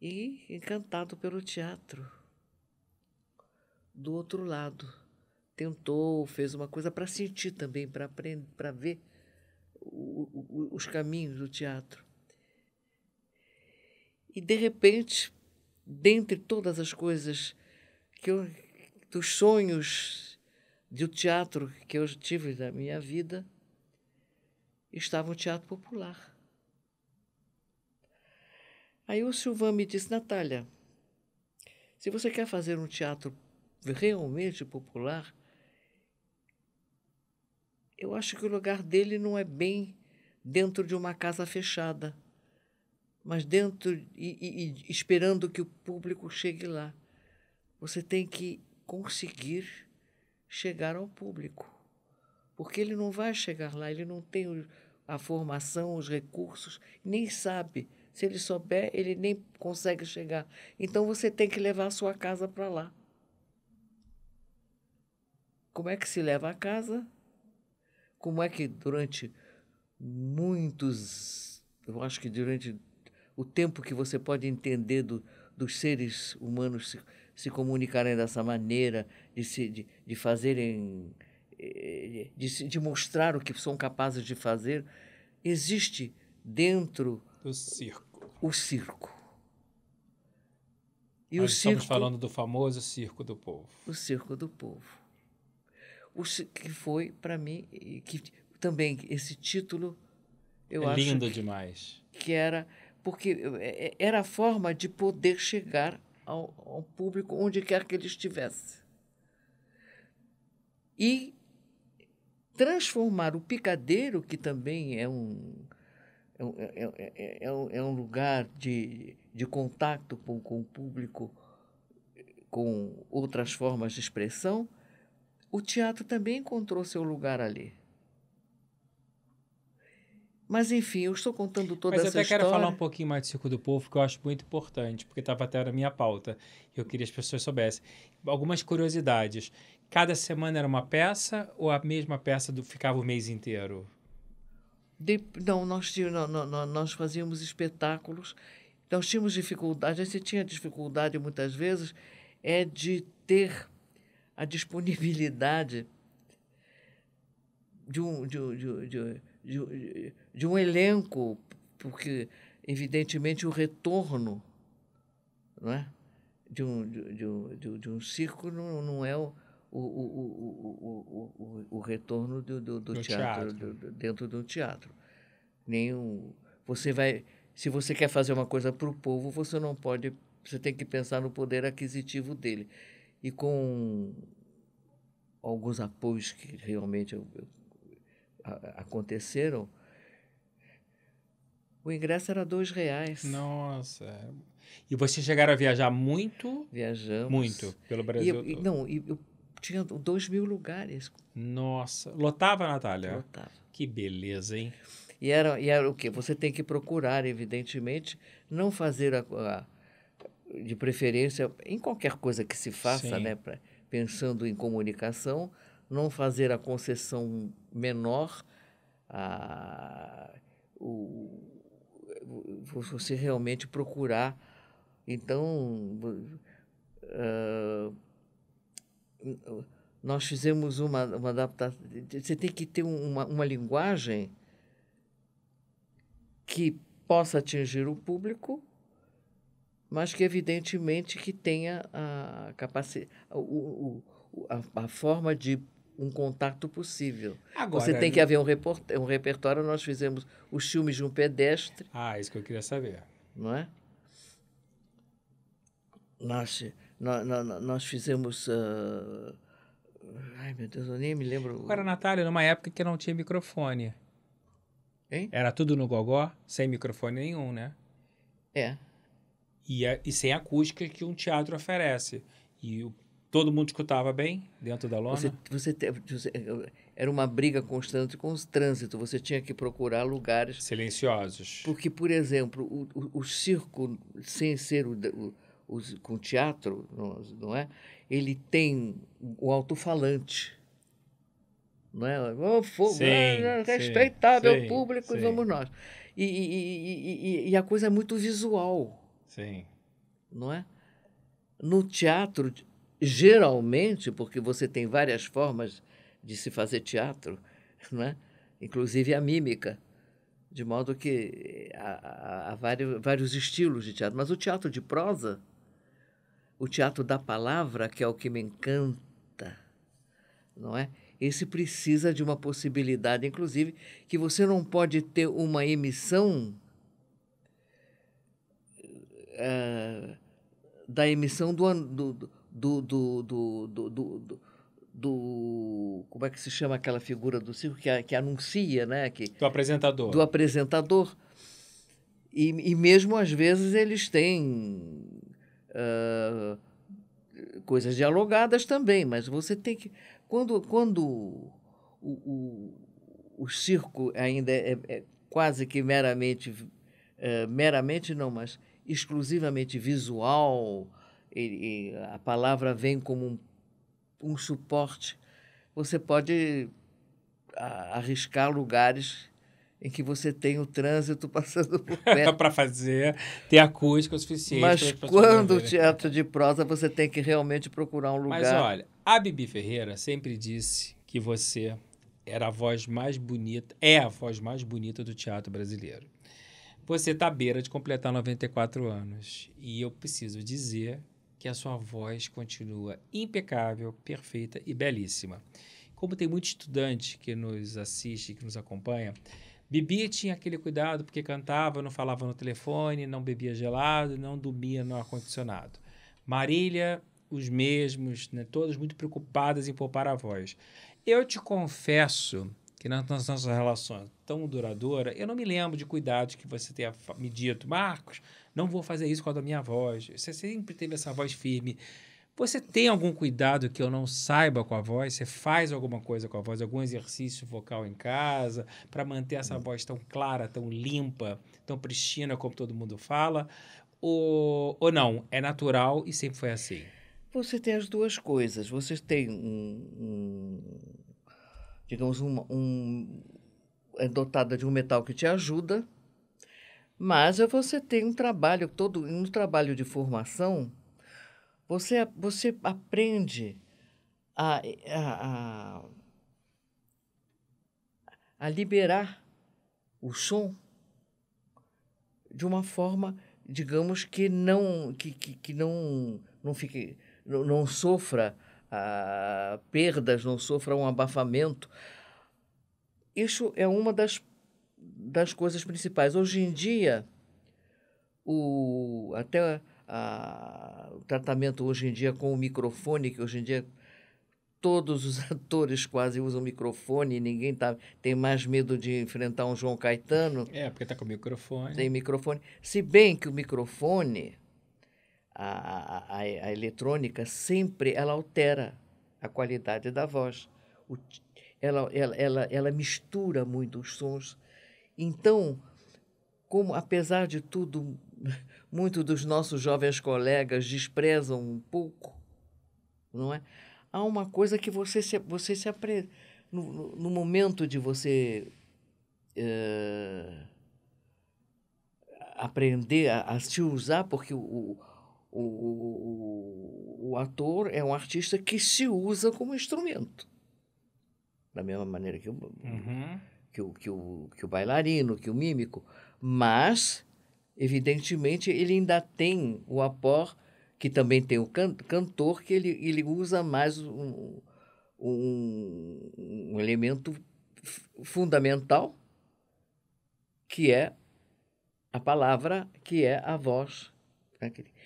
e encantado pelo teatro do outro lado. Tentou, fez uma coisa para sentir também, para aprender, para ver o, o, os caminhos do teatro. E de repente, dentre todas as coisas que eu, dos sonhos do teatro que eu tive da minha vida, estava o um teatro popular. Aí o Silvan me disse, Natália, se você quer fazer um teatro realmente popular, eu acho que o lugar dele não é bem dentro de uma casa fechada, mas dentro e, e, e esperando que o público chegue lá. Você tem que conseguir chegar ao público, porque ele não vai chegar lá, ele não tem a formação, os recursos, nem sabe. Se ele souber, ele nem consegue chegar. Então você tem que levar a sua casa para lá como é que se leva a casa, como é que durante muitos, eu acho que durante o tempo que você pode entender do, dos seres humanos se, se comunicarem dessa maneira, de, se, de, de fazerem, eh, de, de mostrar o que são capazes de fazer, existe dentro o circo. O circo. E Nós o estamos circo, falando do famoso circo do povo. O circo do povo que foi para mim que também esse título eu é acho lindo que, demais que era porque era a forma de poder chegar ao, ao público onde quer que ele estivesse e transformar o picadeiro que também é um é, é, é, é um lugar de, de contato com, com o público, com outras formas de expressão, o teatro também encontrou seu lugar ali. Mas enfim, eu estou contando toda essa história. Mas eu até quero falar um pouquinho mais do Circo do Povo, que eu acho muito importante, porque estava até na minha pauta, e eu queria que as pessoas soubessem. Algumas curiosidades. Cada semana era uma peça ou a mesma peça do, ficava o mês inteiro? De, não, nós, não, não, nós fazíamos espetáculos. Nós tínhamos dificuldade, a gente tinha dificuldade muitas vezes, é de ter a disponibilidade de um, de, de, de, de um elenco, porque, evidentemente, o retorno não é? de, um, de, um, de, um circo não, não é o, o, o, o, o, retorno do, do, do teatro, teatro. Do, dentro do teatro. Nem o, você vai, se você quer fazer uma coisa para o povo, você não pode, você tem que pensar no poder aquisitivo dele e com alguns apoios que realmente eu, eu, a, aconteceram, o ingresso era dois reais. Nossa. É. E vocês chegaram a viajar muito? Viajamos. Muito, pelo Brasil e, todo. Não, e eu tinha dois mil lugares. Nossa. Lotava, Natália? Lotava. Que beleza, hein? E era, e era o quê? Você tem que procurar, evidentemente, não fazer a, a de preferência, em qualquer coisa que se faça, né, pra, pensando em comunicação, não fazer a concessão menor a, o, você realmente procurar. Então, uh, nós fizemos uma, uma adaptação. Você tem que ter uma, uma linguagem que possa atingir o público mas que evidentemente que tenha a capacidade, a, forma de um contato possível. Agora, Você tem que haver um, um repertório. Nós fizemos os filmes de um pedestre. Ah, isso que eu queria saber. Não é? Nós, nós, nós fizemos. Uh... Ai, meu Deus, eu nem me lembro. Agora, Natália, numa época que não tinha microfone. Hein? Era tudo no gogó, sem microfone nenhum, né? É e, a, é, e sem acústica que um teatro oferece. E o, todo mundo escutava bem dentro da lona? Você, você, você, era uma briga constante com os trânsito. Você tinha que procurar lugares... Silenciosos. Porque, por exemplo, o, o, o circo, sem ser o, o, com teatro, não, não é? Ele tem o alto-falante não é? Oh, fogo, sim, é, respeitável sim, público, sim. vamos nós. E, e, e, e, a coisa é muito visual. Sim. Não é? No teatro, geralmente, porque você tem várias formas de se fazer teatro, não é? inclusive a mímica, de modo que eh, há, há, há vários, vários estilos de teatro. Mas o teatro de prosa, o teatro da palavra, que é o que me encanta, não é? Esse precisa de uma possibilidade, inclusive, que você não pode ter uma emissão eh, da emissão do, do, do, do, do, do, do, Como é que se chama aquela figura do circo que, que anuncia, né? Que, do apresentador. Do apresentador. E, e mesmo às vezes eles têm. Uh, coisas dialogadas também, mas você tem que. Quando, quando o, o, o circo ainda é, é quase que meramente. Eh, meramente não, mas exclusivamente visual, a palavra vem como um, um suporte, você pode arriscar lugares em que você tem o trânsito passando por perto. para fazer, ter acústica o suficiente. Mas quando o teatro de prosa, você tem que realmente procurar um lugar. Mas olha, a Bibi Ferreira sempre disse que você era a voz mais bonita, é a voz mais bonita do teatro brasileiro. Você está à beira de completar 94 anos e eu preciso dizer que a sua voz continua impecável, perfeita e belíssima. Como tem muito estudante que nos assiste, que nos acompanha, Bibi tinha aquele cuidado porque cantava, não falava no telefone, não bebia gelado, não dormia no ar-condicionado. Marília, os mesmos, né? todas muito preocupadas em poupar a voz. Eu te confesso que nas nossas relações tão duradoura, eu não me lembro de cuidados que você tenha me dito, Marcos, não vou fazer isso com a minha voz. Você sempre teve essa voz firme. Você tem algum cuidado que eu não saiba com a voz? Você faz alguma coisa com a voz, algum exercício vocal em casa para manter essa hum. voz tão clara, tão limpa, tão pristina como todo mundo fala? Ou, ou não? É natural e sempre foi assim? Você tem as duas coisas. Você tem um, um digamos, um, um, é dotada de um metal que te ajuda, mas é você tem um trabalho todo, um trabalho de formação, você, você aprende a, a, a, a liberar o som de uma forma, digamos, que não, que, que, que não, não fique, não, não sofra a perdas, não sofra um abafamento. Isso é uma das, das coisas principais. Hoje em dia, o, até a, o tratamento hoje em dia com o microfone, que hoje em dia todos os atores quase usam microfone, ninguém tá, tem mais medo de enfrentar um João Caetano. É, porque está com o microfone. Tem microfone. Se bem que o microfone a, a, a eletrônica sempre ela altera a qualidade da voz. O, ela, ela, ela, ela mistura muito os sons. Então, como apesar de tudo, muitos dos nossos jovens colegas desprezam um pouco, não é? Há uma coisa que você se, você se aprende no, no momento de você eh, aprender a, a se usar, porque o, o, o, o ator é um artista que se usa como instrumento. Da mesma maneira que o, uhum. que, o, que, o, que o bailarino, que o mímico. Mas, evidentemente, ele ainda tem o apor, que também tem o can, cantor, que ele, ele usa mais um, um, um elemento fundamental, que é a palavra, que é a voz. Aquele. Né,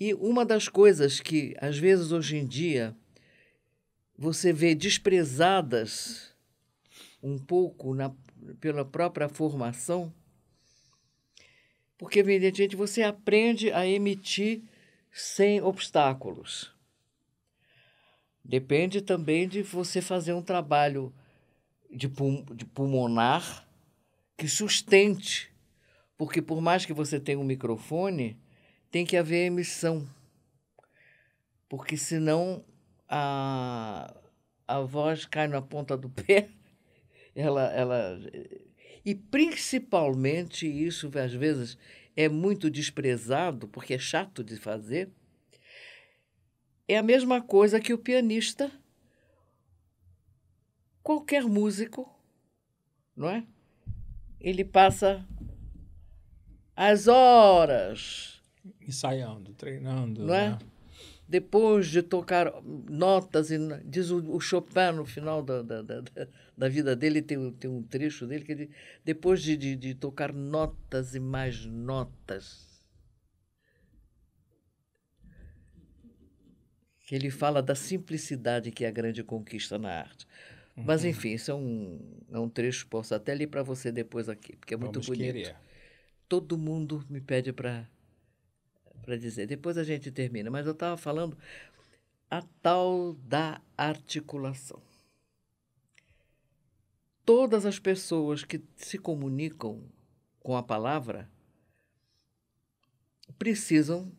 e uma das coisas que, às vezes, hoje em dia, você vê desprezadas um pouco na, pela própria formação, porque, evidentemente, você aprende a emitir sem obstáculos. Depende também de você fazer um trabalho de, pul de pulmonar que sustente, porque por mais que você tenha um microfone, tem que haver emissão, porque senão a, a voz cai na ponta do pé, ela, ela e principalmente isso às vezes é muito desprezado porque é chato de fazer. É a mesma coisa que o pianista, qualquer músico, não é? Ele passa as horas ensaiando, treinando. Não é? Né? Depois de tocar notas, e, diz o, o Chopin no final da, da, da, da, vida dele, tem, tem um trecho dele que ele, depois de, de, de tocar notas e mais notas, que ele fala da simplicidade que é a grande conquista na arte. Mas, uhum. enfim, isso é um, é um trecho, posso até ler para você depois aqui, porque é muito Vamos bonito. Querer. Todo mundo me pede para para dizer. Depois a gente termina, mas eu estava falando a tal da articulação. Todas as pessoas que se comunicam com a palavra precisam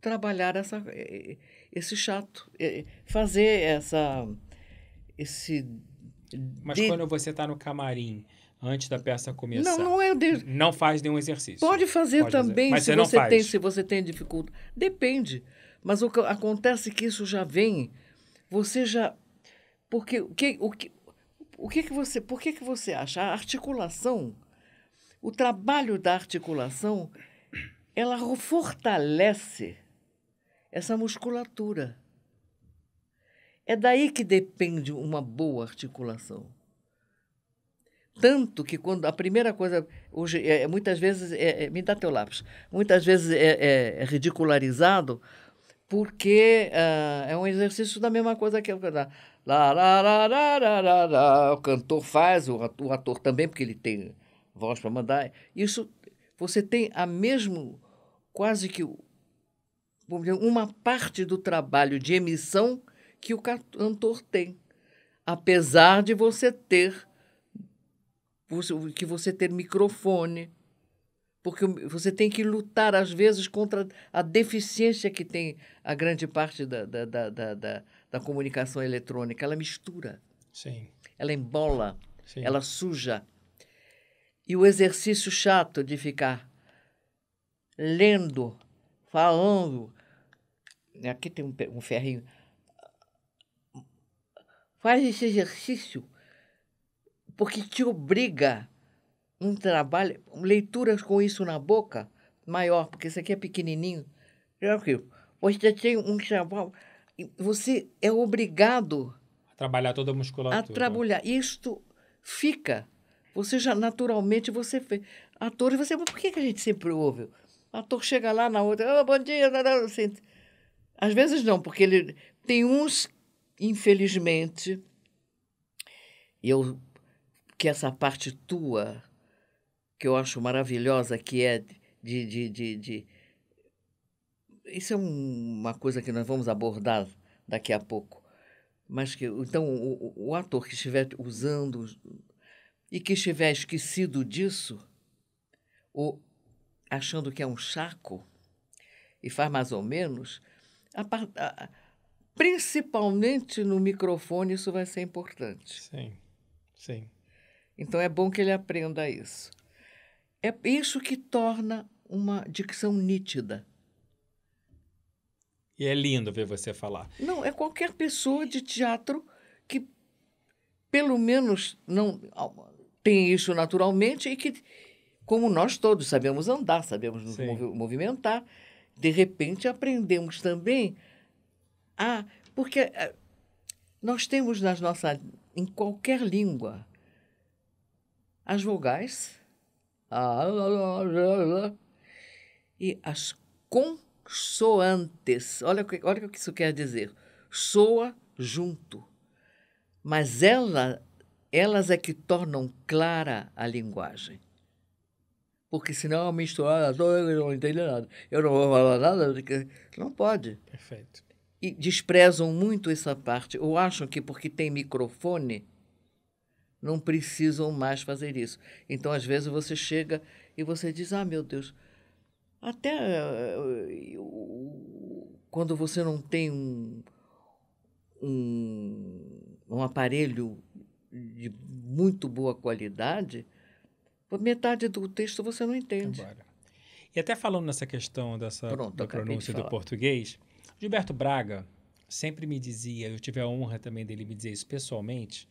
trabalhar essa, esse chato, fazer essa esse. Mas de... quando você está no camarim antes da peça começar. Não, não é. De... Não faz nenhum exercício. Pode fazer Pode também fazer. se você, você tem, se você tem dificuldade. Depende. Mas o que acontece é que isso já vem. Você já porque o que o que o que, que você por que, que você acha a articulação o trabalho da articulação ela fortalece essa musculatura é daí que depende uma boa articulação tanto que quando a primeira coisa hoje é, é, muitas vezes é, é, me dá teu lápis muitas vezes é, é, é ridicularizado porque uh, é um exercício da mesma coisa que eu lá, lá, lá, lá, lá, lá, lá, o cantor faz o ator, o ator também porque ele tem voz para mandar isso você tem a mesmo quase que uma parte do trabalho de emissão que o cantor tem apesar de você ter que você ter microfone, porque você tem que lutar, às vezes, contra a deficiência que tem a grande parte da, da, da, da, da comunicação eletrônica. Ela mistura, Sim. ela embola, Sim. ela suja. E o exercício chato de ficar lendo, falando. Aqui tem um, um ferrinho. Faz esse exercício porque te obriga um trabalho, leituras com isso na boca, maior, porque isso aqui é pequenininho. Você tem um trabalho, você é obrigado a trabalhar toda a musculatura. A trabalhar. Isto fica. Você já naturalmente você fez. Atores, você, mas por que, que a gente sempre ouve? ator chega lá na outra, oh, bom dia, assim. Às vezes não, porque ele tem uns, infelizmente, eu que essa parte tua, que eu acho maravilhosa, que é de. de, de, de... Isso é um, uma coisa que nós vamos abordar daqui a pouco. Mas que. Então, o, o ator que estiver usando e que estiver esquecido disso, ou achando que é um chaco, e faz mais ou menos, a, a, principalmente no microfone, isso vai ser importante. Sim, sim. Então é bom que ele aprenda isso. É isso que torna uma dicção nítida. E é lindo ver você falar. Não, é qualquer pessoa de teatro que, pelo menos, não ah, tem isso naturalmente e que, como nós todos, sabemos andar, sabemos nos Sim. movimentar, de repente aprendemos também a. Porque eh, nós temos nas nossas. em qualquer língua as vogais ah, e as consoantes. Olha, olha o que isso quer dizer. Soa junto. Mas ela, elas é que tornam clara a linguagem. Porque senão é misturar ah, toda, eu não entendo nada. Eu não vou falar nada. Porque... Não pode. Perfeito. E desprezam muito essa parte. Ou acham que porque tem microfone não precisam mais fazer isso. Então, às vezes, você chega e você diz: Ah, meu Deus, até eh, quando você não tem um, um, um aparelho de muito boa qualidade, metade do texto você não entende. Agora. E até falando nessa questão dessa Pronto, da pronúncia do português, Gilberto Braga sempre me dizia, eu tive a honra também dele me dizer isso pessoalmente,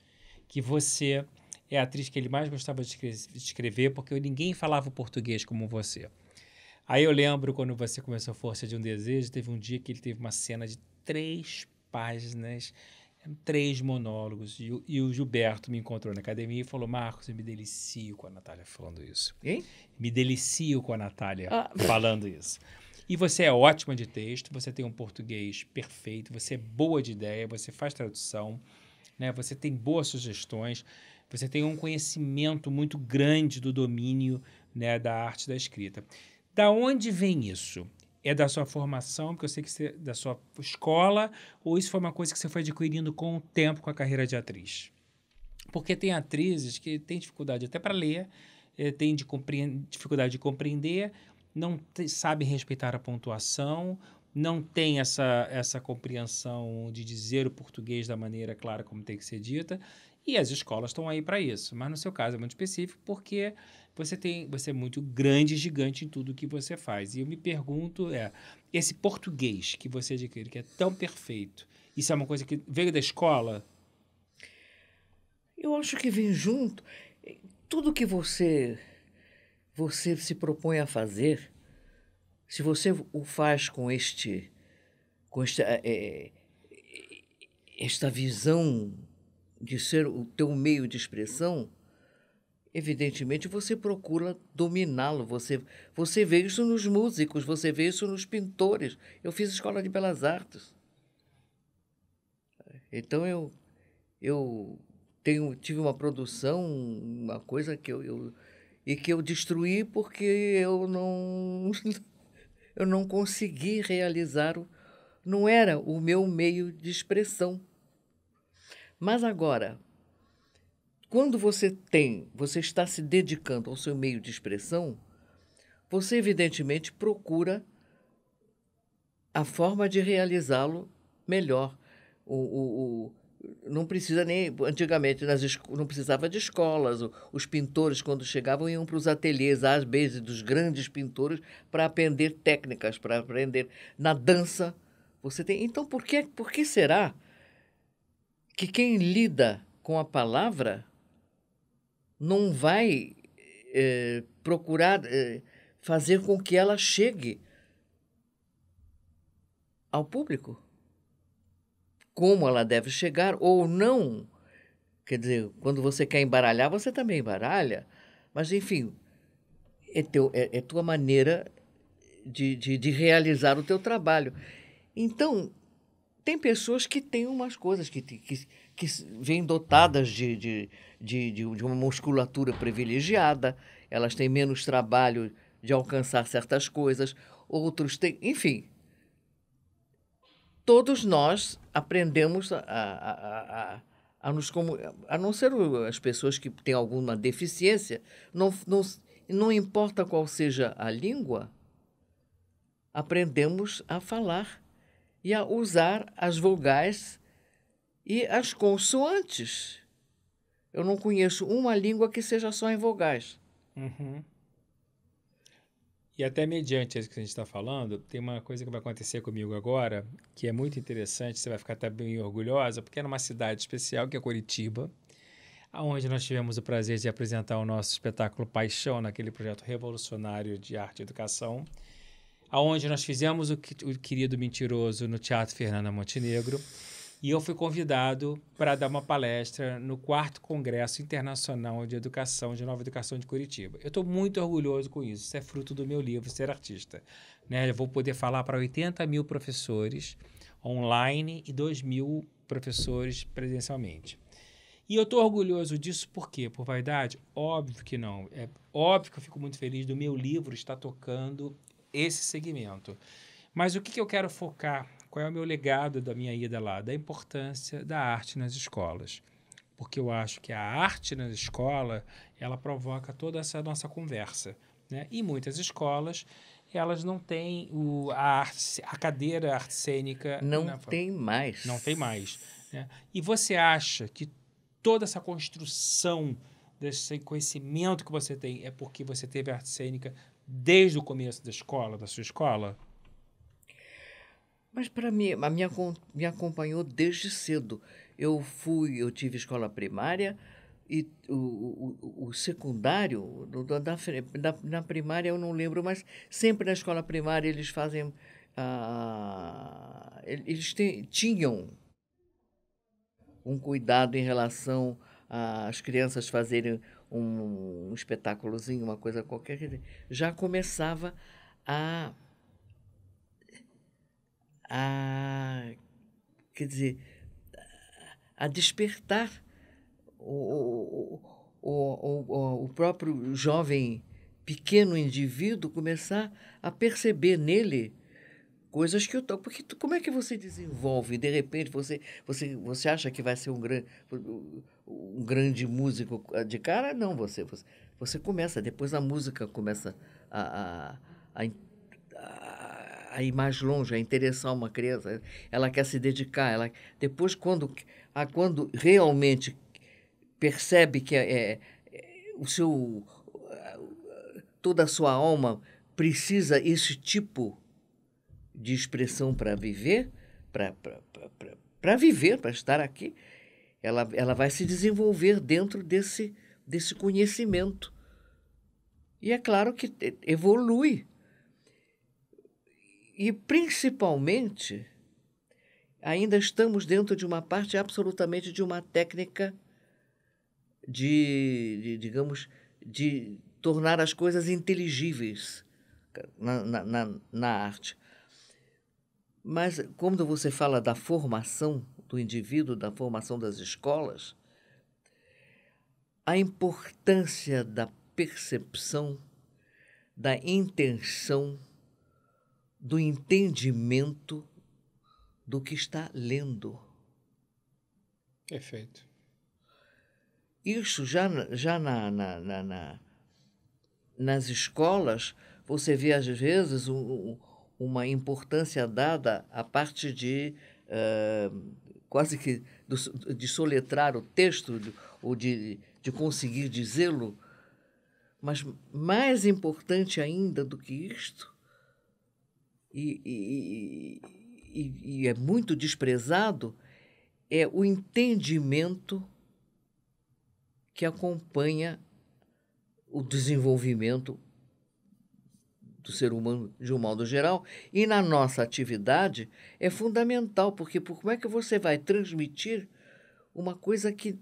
que você é a atriz que ele mais gostava de escrever, porque ninguém falava português como você. Aí eu lembro quando você começou Força de um Desejo, teve um dia que ele teve uma cena de três páginas, três monólogos, e, e o Gilberto me encontrou na academia e falou: Marcos, eu me delicio com a Natália falando isso. Hein? Me delicio com a Natália ah. falando isso. E você é ótima de texto, você tem um português perfeito, você é boa de ideia, você faz tradução né? Você tem boas sugestões, você tem um conhecimento muito grande do domínio né, da arte da escrita. Da onde vem isso? É da sua formação, porque eu sei que você, da sua escola, ou isso foi uma coisa que você foi adquirindo com o tempo com a carreira de atriz? Porque tem atrizes que têm dificuldade até para ler, eh, têm de dificuldade de compreender, não sabem respeitar a pontuação, não tem essa, essa compreensão de dizer o português da maneira clara como tem que ser dita, e as escolas estão aí para isso. Mas no seu caso é muito específico porque você tem você é muito grande, gigante em tudo que você faz. E eu me pergunto é esse português que você adquire que é tão perfeito, isso é uma coisa que veio da escola? Eu acho que vem junto tudo que você você se propõe a fazer se você o faz com este, com esta, é, esta visão de ser o teu meio de expressão, evidentemente você procura dominá-lo. Você, você vê isso nos músicos, você vê isso nos pintores. Eu fiz escola de belas artes. Então eu, eu tenho, tive uma produção, uma coisa que eu, eu e que eu destruí porque eu não eu não consegui realizar, o, não era o meu meio de expressão. Mas agora, quando você tem, você está se dedicando ao seu meio de expressão, você evidentemente procura a forma de realizá-lo melhor. O, o, o, não precisa nem antigamente nas não precisava de escolas os pintores quando chegavam iam para os ateliês às vezes dos grandes pintores para aprender técnicas para aprender na dança você tem então por que por que será que quem lida com a palavra não vai é, procurar é, fazer com que ela chegue ao público como ela deve chegar ou não. Quer dizer, quando você quer embaralhar, você também embaralha. Mas, enfim, é, teu, é, é tua maneira de, de, de realizar o teu trabalho. Então, tem pessoas que têm umas coisas que, que, que vêm dotadas de, de, de, de, uma musculatura privilegiada, elas têm menos trabalho de alcançar certas coisas, outros têm. Enfim, todos nós aprendemos a, a, a, a nos como a não ser as pessoas que têm alguma deficiência, não, não, não importa qual seja a língua, aprendemos a falar e a usar as vogais e as consoantes. Eu não conheço uma língua que seja só em vogais. Uhum. E até mediante isso que a gente está falando, tem uma coisa que vai acontecer comigo agora, que é muito interessante, você vai ficar até bem orgulhosa, porque é numa cidade especial, que é Curitiba, aonde nós tivemos o prazer de apresentar o nosso espetáculo Paixão, naquele projeto revolucionário de arte e educação, aonde nós fizemos o, o Querido Mentiroso no Teatro Fernanda Montenegro, e eu fui convidado para dar uma palestra no quarto Congresso Internacional de Educação, de Nova Educação de Curitiba. Eu estou muito orgulhoso com isso. Isso é fruto do meu livro, Ser Artista. Né? Eu vou poder falar para 80 mil professores online e 2 mil professores presencialmente. E eu estou orgulhoso disso por quê? Por vaidade? Óbvio que não. É óbvio que eu fico muito feliz do meu livro estar tocando esse segmento. Mas o que, que eu quero focar qual é o meu legado da minha ida lá? Da importância da arte nas escolas. Porque eu acho que a arte na escola, ela provoca toda essa nossa conversa. Né? E muitas escolas, elas não têm o, a, arte, a cadeira arte cênica. Não na, tem mais. Não tem mais. Né? E você acha que toda essa construção desse conhecimento que você tem é porque você teve arte cênica desde o começo da escola, da sua escola? Mas para mim, a minha me acompanhou desde cedo. Eu fui, eu tive escola primária e o, o, o secundário da, da, na primária eu não lembro, mas sempre na escola primária eles fazem ah, eles te, tinham um cuidado em relação às crianças fazerem um, um espetáculozinho, uma coisa qualquer, já começava a a, quer dizer, a despertar o, o, o, o próprio jovem pequeno indivíduo começar a perceber nele coisas que eu tô porque tu, como é que você desenvolve de repente você você você acha que vai ser um grande um grande músico de cara não você você, você começa depois a música começa a, a, a, a a ir mais longe, a interessar uma criança, ela quer se dedicar. Ela, depois, quando, a, ah, quando realmente percebe que é, é, é o seu, ah, toda a sua alma precisa esse tipo de expressão para viver, para viver, para estar aqui, ela, ela vai se desenvolver dentro desse, desse conhecimento. E é claro que eh, evolui e, principalmente, ainda estamos dentro de uma parte absolutamente de uma técnica de, de digamos, de tornar as coisas inteligíveis na, na, na, arte. Mas quando você fala da formação do indivíduo, da formação das escolas, a importância da percepção, da intenção, do entendimento do que está lendo. Perfeito. Isso já, já na, na, na, na nas escolas, você vê às vezes um, uma importância dada à parte de uh, quase que do, de soletrar o texto ou de, de conseguir dizê-lo. Mas mais importante ainda do que isto e, e, e, é muito desprezado, é o entendimento que acompanha o desenvolvimento do ser humano de um modo geral. E na nossa atividade é fundamental, porque por como é que você vai transmitir uma coisa que,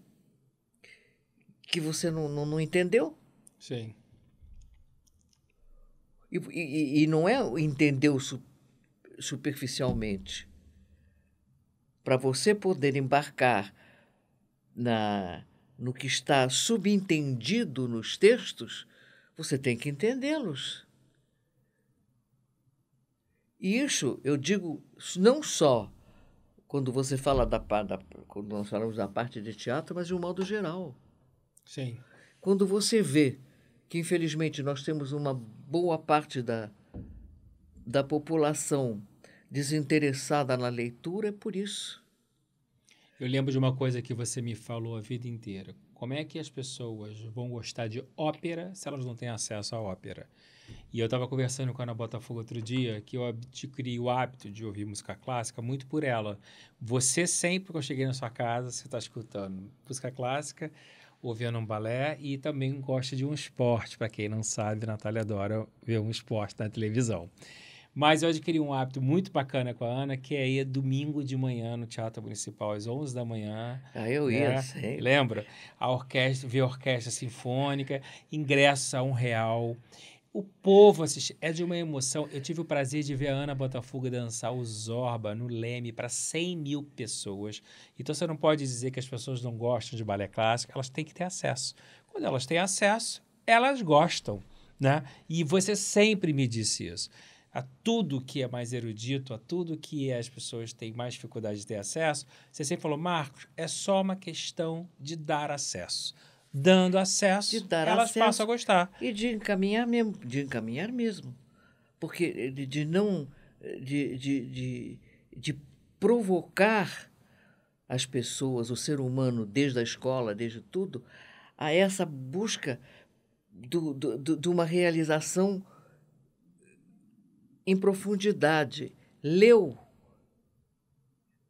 que você não, não, não entendeu? Sim. E, e, não é entender superficialmente. Para você poder embarcar na, no que está subentendido nos textos, você tem que entendê-los. E isso eu digo não só quando você fala da, da, quando nós falamos da parte de teatro, mas de um modo geral. Sim. Quando você vê que infelizmente nós temos uma boa parte da, da população desinteressada na leitura, é por isso. Eu lembro de uma coisa que você me falou a vida inteira. Como é que as pessoas vão gostar de ópera se elas não têm acesso à ópera? E eu estava conversando com a Ana Botafogo outro dia que eu adquiri o hábito de ouvir música clássica muito por ela. Você sempre, que eu cheguei na sua casa, você está escutando música clássica ouvindo um balé e também gosta de um esporte. Para quem não sabe, Natália adora ver um esporte na televisão. Mas eu adquiri um hábito muito bacana com a Ana, que é ir domingo de manhã no Teatro Municipal, às 11 da manhã. Ah, eu ia, né? sei. Lembra? A orquestra, ver a orquestra sinfônica, ingressa a um real. O povo assistir é de uma emoção. Eu tive o prazer de ver a Ana Botafogo dançar o Zorba no Leme para 100 mil pessoas. Então você não pode dizer que as pessoas não gostam de balé clássico, elas têm que ter acesso. Quando elas têm acesso, elas gostam. Né? E você sempre me disse isso. A tudo que é mais erudito, a tudo que as pessoas têm mais dificuldade de ter acesso, você sempre falou, Marcos, é só uma questão de dar acesso dando acesso, elas acesso passam a gostar. E de encaminhar mesmo, de encaminhar mesmo. Porque eh, de, de não. Eh, de, de, de, de, provocar as pessoas, o ser humano, desde a escola, desde tudo, a essa busca do, do, do, de uma realização em profundidade. Leu,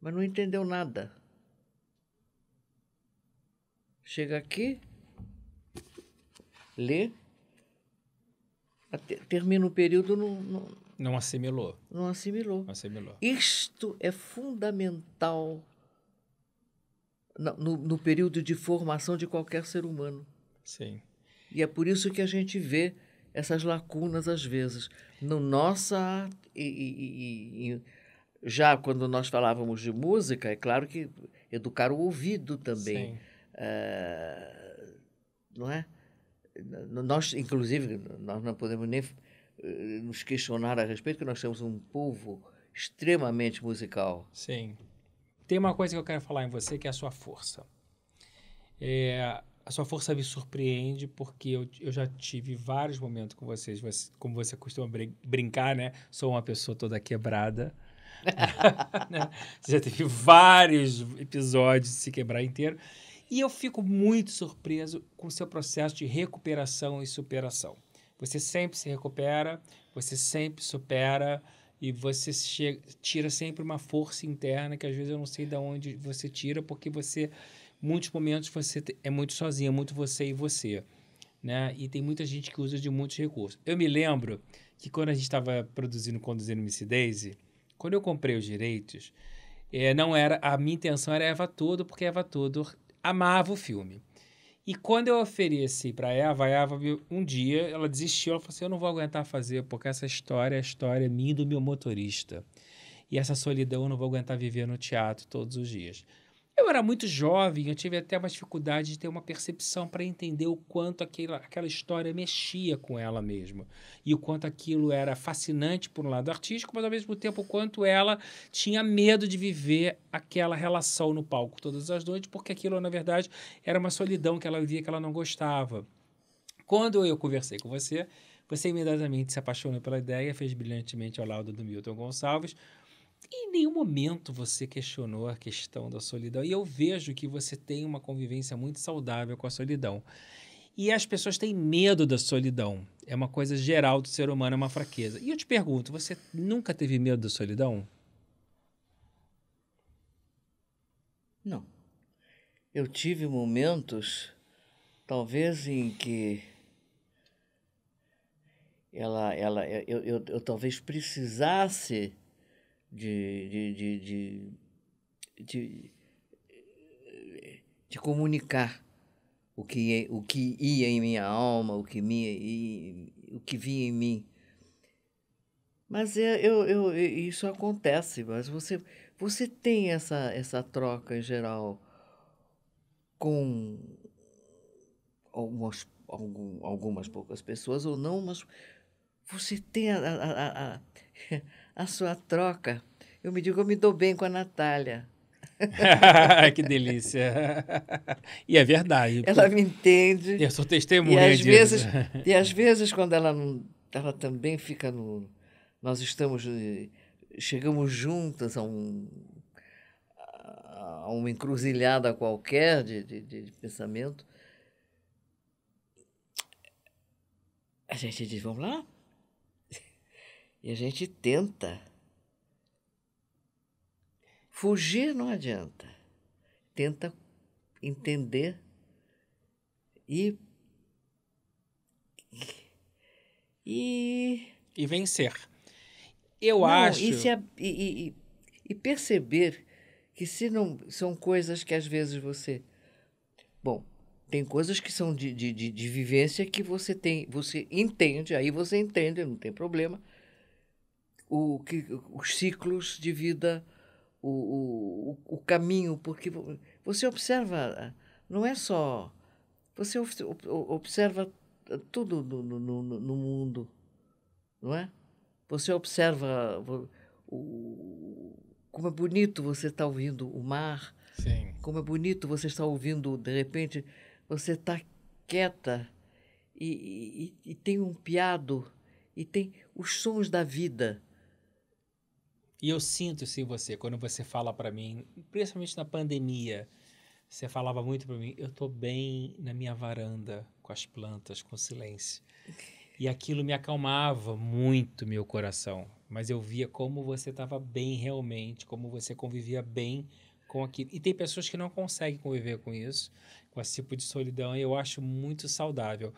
mas não entendeu nada. Chega aqui, ler, até, termina o período não, não, não assimilou. Não assimilou. assimilou. Isto é fundamental no, no período de formação de qualquer ser humano. Sim. E é por isso que a gente vê essas lacunas às vezes no nossa e, e, e, já quando nós falávamos de música é claro que educar o ouvido também uh, não é nós, inclusive, nós não podemos nem eh, nos questionar a respeito, que nós temos um povo extremamente musical. Sim. Tem uma coisa que eu quero falar em você, que é a sua força. É, a sua força me surpreende porque eu, eu já tive vários momentos com vocês, você, como você costuma brincar, né? Sou uma pessoa toda quebrada. Né? Você já teve vários episódios de se quebrar inteiro. E eu fico muito surpreso com o seu processo de recuperação e superação. Você sempre se recupera, você sempre supera e você chega, tira sempre uma força interna que às vezes eu não sei de onde você tira, porque você, muitos momentos, você é muito sozinho, é muito você e você. Né? E tem muita gente que usa de muitos recursos. Eu me lembro que quando a gente estava produzindo, conduzindo Miss Daisy, quando eu comprei os direitos, é, não era a minha intenção era Eva Todo, porque Eva Todo amava o filme. E quando eu ofereci para ela Eva, a Eva um dia ela desistiu, ela falou assim: "Eu não vou aguentar fazer, porque essa história é a história é minha e do meu motorista. E essa solidão eu não vou aguentar viver no teatro todos os dias." Eu era muito jovem, eu tive até uma dificuldade de ter uma percepção para entender o quanto aquela, aquela história mexia com ela mesma. E o quanto aquilo era fascinante por um lado artístico, mas ao mesmo tempo o quanto ela tinha medo de viver aquela relação no palco todas as noites, porque aquilo, na verdade, era uma solidão que ela via que ela não gostava. Quando eu conversei com você, você imediatamente se apaixonou pela ideia, fez brilhantemente ao lado do Milton Gonçalves, em nenhum momento você questionou a questão da solidão. E eu vejo que você tem uma convivência muito saudável com a solidão. E as pessoas têm medo da solidão. É uma coisa geral do ser humano, é uma fraqueza. E eu te pergunto, você nunca teve medo da solidão? Não. Eu tive momentos, talvez, em que ela, ela, eu, eu, eu, eu talvez precisasse de, de, de, de, eh, comunicar o que, é, o que ia em minha alma, o que, minha, o que vinha em mim. Mas é, eu, eu, isso acontece, mas você, você tem essa, essa troca em geral com algumas, algum, algumas poucas pessoas ou não, mas você tem a, a, a, a sua troca. Eu me digo, eu me dou bem com a Natália. que delícia. e é verdade. Ela me entende. Eu é sou testemunha e às disso. Vezes, e às vezes, quando ela não. Ela também fica no. Nós estamos. Eh, chegamos juntas a um. a uma encruzilhada qualquer de, de, de pensamento. A gente diz: vamos lá? E a gente tenta. Fugir não adianta. Tenta entender e. E. E vencer. Eu não, acho. E, se, e, e, e perceber que se não. São coisas que às vezes você. Bom, tem coisas que são de, de, de, de, vivência que você tem, você entende, aí você entende, não tem problema o que, os ciclos de vida, o, o, o caminho, porque você observa, não é só. Você observa tudo no, no, no mundo, não é? Você observa o, como é bonito você está ouvindo o mar, Sim. como é bonito você está ouvindo, de repente, você está quieta e, e, e tem um piado, e tem os sons da vida e eu sinto isso em você, quando você fala para mim, principalmente na pandemia, você falava muito para mim, eu tô bem na minha varanda, com as plantas, com o silêncio. E aquilo me acalmava muito meu coração, mas eu via como você estava bem realmente, como você convivia bem com aquilo. E tem pessoas que não conseguem conviver com isso, com esse tipo de solidão, e eu acho muito saudável.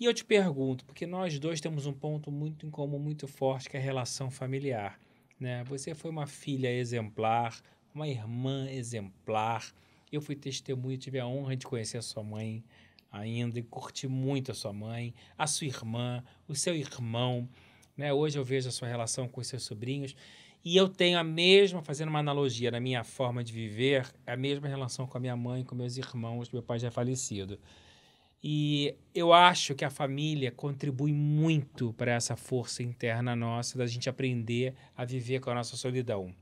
E eu te pergunto, porque nós dois temos um ponto muito em comum, muito forte, que é a relação familiar. Né? Você foi uma filha exemplar, uma irmã exemplar. Eu fui testemunha, tive a honra de conhecer a sua mãe ainda e curti muito a sua mãe, a sua irmã, o seu irmão. Né? Hoje eu vejo a sua relação com os seus sobrinhos e eu tenho a mesma, fazendo uma analogia na minha forma de viver, a mesma relação com a minha mãe, com meus irmãos, meu pai já é falecido. E eu acho que a família contribui muito para essa força interna nossa, da gente aprender a viver com a nossa solidão.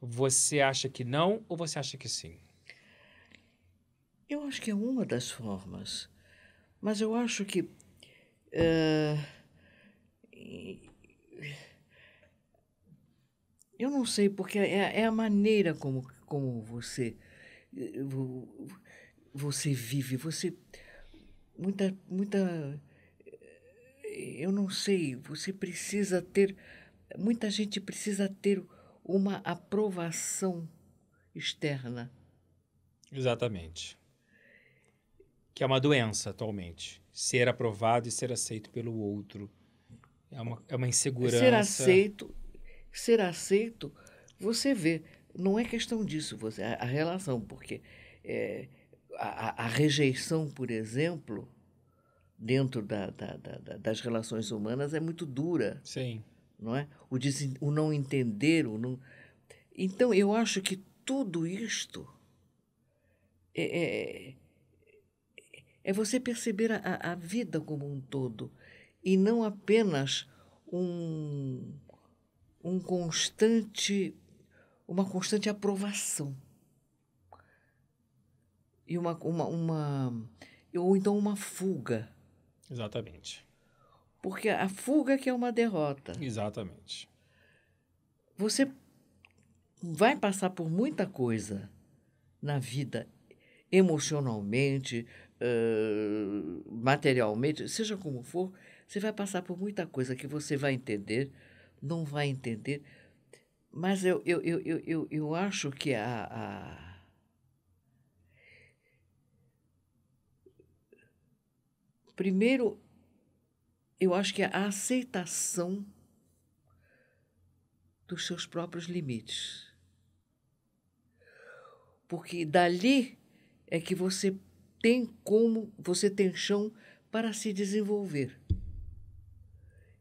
Você acha que não ou você acha que sim? Eu acho que é uma das formas, mas eu acho que uh, eu não sei porque é, é, a maneira como como você eh, você vive, você muita, muita. Eu não sei, você precisa ter. Muita gente precisa ter uma aprovação externa. Exatamente. Que é uma doença atualmente. Ser aprovado e ser aceito pelo outro. É uma, é uma insegurança. Ser aceito, ser aceito, você vê, não é questão disso, você, a, a relação, porque é, a, a rejeição, por exemplo, dentro da, da, da, das relações humanas é muito dura. Sim. Não é? O, des, o não entender, o não... Então, eu acho que tudo isto é, é, é, é você perceber a, a, vida como um todo e não apenas um, um constante, uma constante aprovação e uma, uma, uma ou então uma fuga. Exatamente. Porque a fuga que é uma derrota. Exatamente. Você vai passar por muita coisa na vida, emocionalmente, uh, materialmente, seja como for, você vai passar por muita coisa que você vai entender, não vai entender. Mas eu, eu, eu, eu, eu, eu acho que a, a Primeiro, eu acho que é a aceitação dos seus próprios limites. Porque dali é que você tem como, você tem chão para se desenvolver.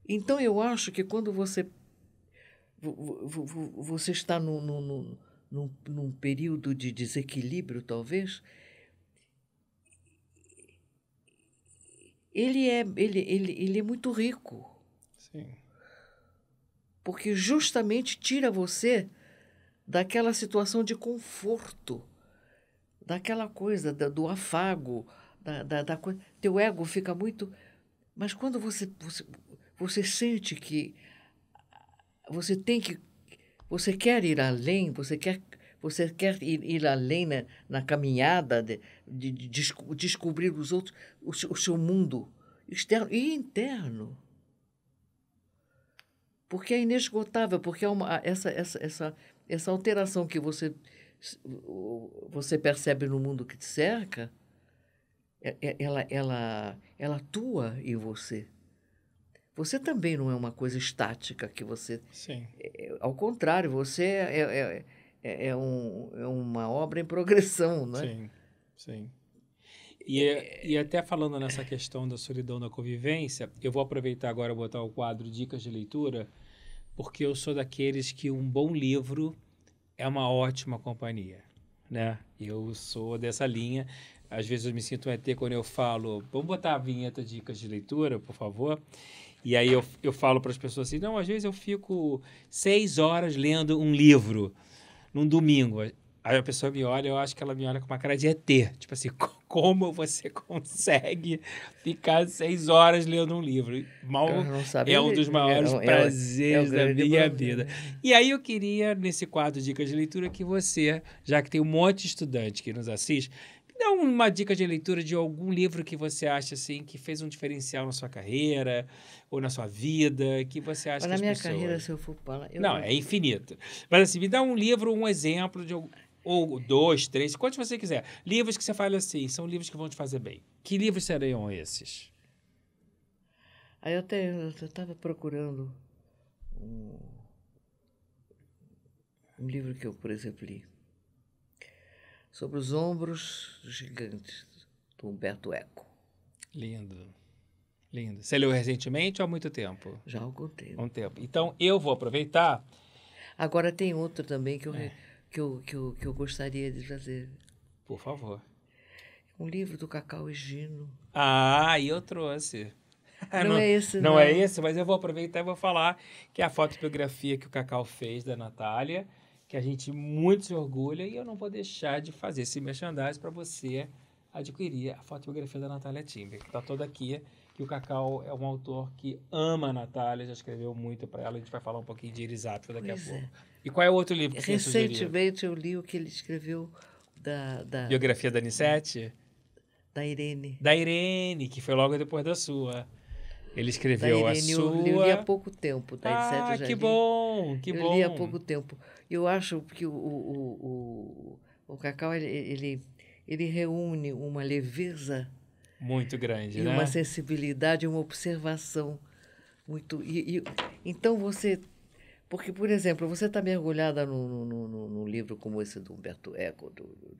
Então eu acho que quando você você está num, num, num, num período de desequilíbrio, talvez, ele é, ele, ele, ele é muito rico. Sim. Porque justamente tira você daquela situação de conforto, daquela coisa da, do afago, da, da, da coisa. Teu ego fica muito. Mas quando você, você, você sente que você tem que. Você quer ir além, você quer você quer ir, ir além né, na caminhada de, de, de descobrir os outros, o, o, seu mundo externo e interno. Porque é inesgotável, porque é uma, essa, essa, essa, essa alteração que você, você percebe no mundo que te cerca, é, é, ela, ela, ela atua em você. Você também não é uma coisa estática que você. Sim. É, é ao contrário, você é, é, é, é, um, é uma obra em progressão, né? Sim, sim. E, é. e até falando nessa questão da solidão da convivência, eu vou aproveitar agora botar o quadro Dicas de Leitura, porque eu sou daqueles que um bom livro é uma ótima companhia, né? Eu sou dessa linha. Às vezes eu me sinto um ET quando eu falo, vamos botar a vinheta Dicas de Leitura, por favor. E aí eu, eu falo para as pessoas assim, não, às vezes eu fico seis horas lendo um livro num domingo. Aí a pessoa me olha, eu acho que ela me olha com uma cara de ET. Tipo assim, como você consegue ficar seis horas lendo um livro? Mal é um dos maiores não, é é é prazeres é, é da minha vida. E aí eu queria, nesse quadro Dicas de Leitura, que você, já que tem um monte de estudante que nos assiste, Dá uma dica de leitura de algum livro que você acha assim que fez um diferencial na sua carreira ou na sua vida, que você acha. Mas na minha pessoas... carreira, se eu for falar, eu não, é infinito. Mas assim, me dá um livro, um exemplo de ou dois, três, quantos você quiser. Livros que você fale assim, são livros que vão te fazer bem. Que livros seriam esses? Aí eu tenho, eu estava procurando um, um livro que eu, por exemplo, li Sobre os Ombros dos Gigantes, do Humberto Eco. Lindo. Lindo. Você leu recentemente ou há muito tempo? Já há algum tempo. Um tempo. Então, eu vou aproveitar. Agora tem outro também que eu, é. que eu, que eu, que eu gostaria de trazer. Por favor. Um livro do Cacau e Gino. Ah, eu trouxe. Não, não, é esse, não. Não né? é esse, mas eu vou aproveitar e vou falar que é a fotobiografia que o Cacau fez da Natália que a gente muito se orgulha e eu não vou deixar de fazer esse merchandising para você adquirir a fotografia da Natália Timber, que está toda aqui. Que o Cacau é um autor que ama a Natália, já escreveu muito para ela. A gente vai falar um pouquinho de Elisabetta daqui pois a é. pouco. É. E qual é o outro livro que você Recentemente eu li o que ele escreveu da. da Biografia da Anissete? Da Irene. Da Irene, que foi logo depois da sua. Ele escreveu da Irene, a sua... Eu li há pouco tempo, Ah, que bom, que eu bom. Eu li há pouco tempo. Eu acho que o, o, o, o Cacau, ele, ele, ele reúne uma leveza... Muito grande, e né? uma sensibilidade, uma observação muito... E, e, então, você... Porque, por exemplo, você está mergulhada num, no no livro como esse do Humberto Eco, do, do,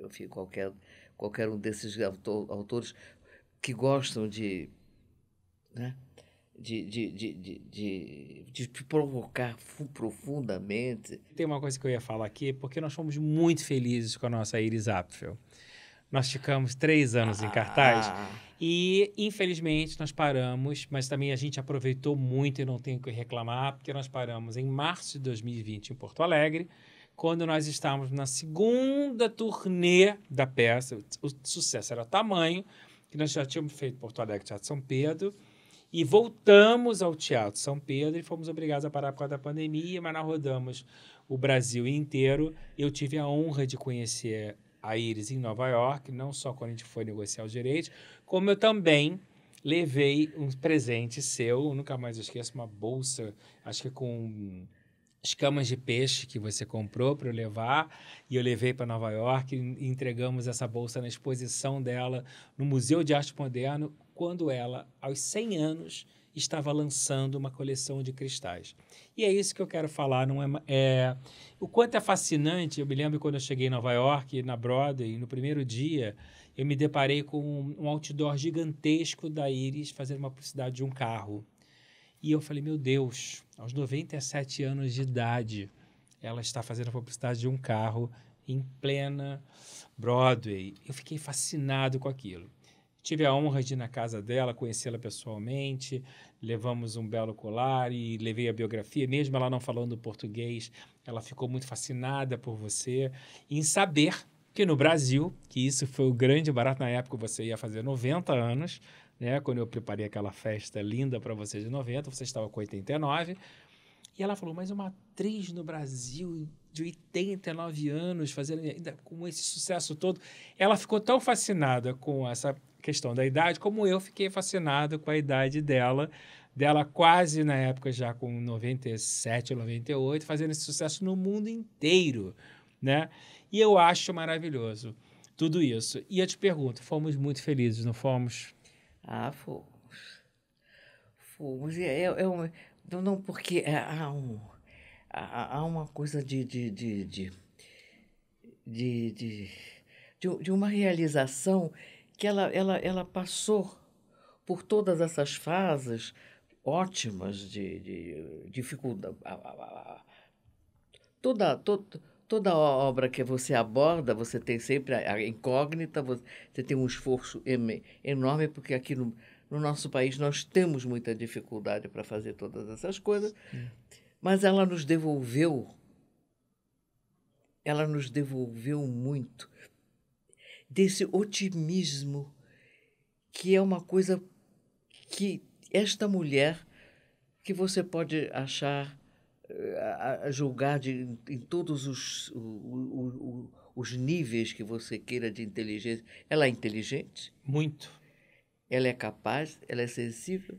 do, enfim, qualquer, qualquer um desses autores que gostam de né? De, de, de, de, te provocar profundamente. Tem uma coisa que eu ia falar aqui, é porque nós fomos muito felizes com a nossa Iris Apfel. Nós ficamos três anos em ah. cartaz e, infelizmente, nós paramos, mas também a gente aproveitou muito e não tenho que reclamar, porque nós paramos em março de 2020 em Porto Alegre, quando nós estávamos na segunda turnê da peça. O sucesso era tamanho, que nós já tínhamos feito Porto Alegre, Teatro São Pedro, e voltamos ao Teatro São Pedro e fomos obrigados a parar por causa da pandemia, mas nós rodamos o Brasil inteiro. Eu tive a honra de conhecer a Iris em Nova York, não só quando a gente foi negociar os direitos, como eu também levei um presente seu, nunca mais esqueço, uma bolsa, acho que com escamas de peixe que você comprou para eu levar e eu levei para Nova York e entregamos essa bolsa na exposição dela no Museu de Arte Moderno quando ela, aos 100 anos, estava lançando uma coleção de cristais. E é isso que eu quero falar. Não é, é, o quanto é fascinante, eu me lembro quando eu cheguei em Nova York, na Broadway, no primeiro dia, eu me deparei com um outdoor gigantesco da Iris fazendo uma publicidade de um carro. E eu falei, meu Deus, aos 97 anos de idade, ela está fazendo a publicidade de um carro em plena Broadway. Eu fiquei fascinado com aquilo. Tive a honra de ir na casa dela, conhecê-la pessoalmente, levamos um belo colar e levei a biografia, mesmo ela não falando português, ela ficou muito fascinada por você em saber que no Brasil, que isso foi o grande barato na época, você ia fazer 90 anos, né? Quando eu preparei aquela festa linda para você de 90, você estava com 89. E ela falou: "Mas uma atriz no Brasil de 89 anos fazendo ainda com esse sucesso todo". Ela ficou tão fascinada com essa questão da idade, como eu fiquei fascinado com a idade dela, dela quase na época já com 97 98, fazendo esse sucesso no mundo inteiro, né? E eu acho maravilhoso tudo isso. E eu te pergunto, fomos muito felizes, não fomos? Ah, fomos. Fomos. Eu não, porque é, há, um, há, há uma coisa de, de, de, de de, de, de, uma realização que ela, ela, ela passou por todas essas fases ótimas de, de dificuldade. Toda, toda, toda obra que você aborda, você tem sempre a, incógnita, você tem um esforço enorme, porque aqui no, no nosso país nós temos muita dificuldade para fazer todas essas coisas, Sim. mas ela nos devolveu, ela nos devolveu muito desse otimismo, que é uma coisa que esta mulher, que você pode achar, eh, a julgar de, em todos os, o, o, os níveis que você queira de inteligência, ela é inteligente? Muito. Ela é capaz, ela é sensível,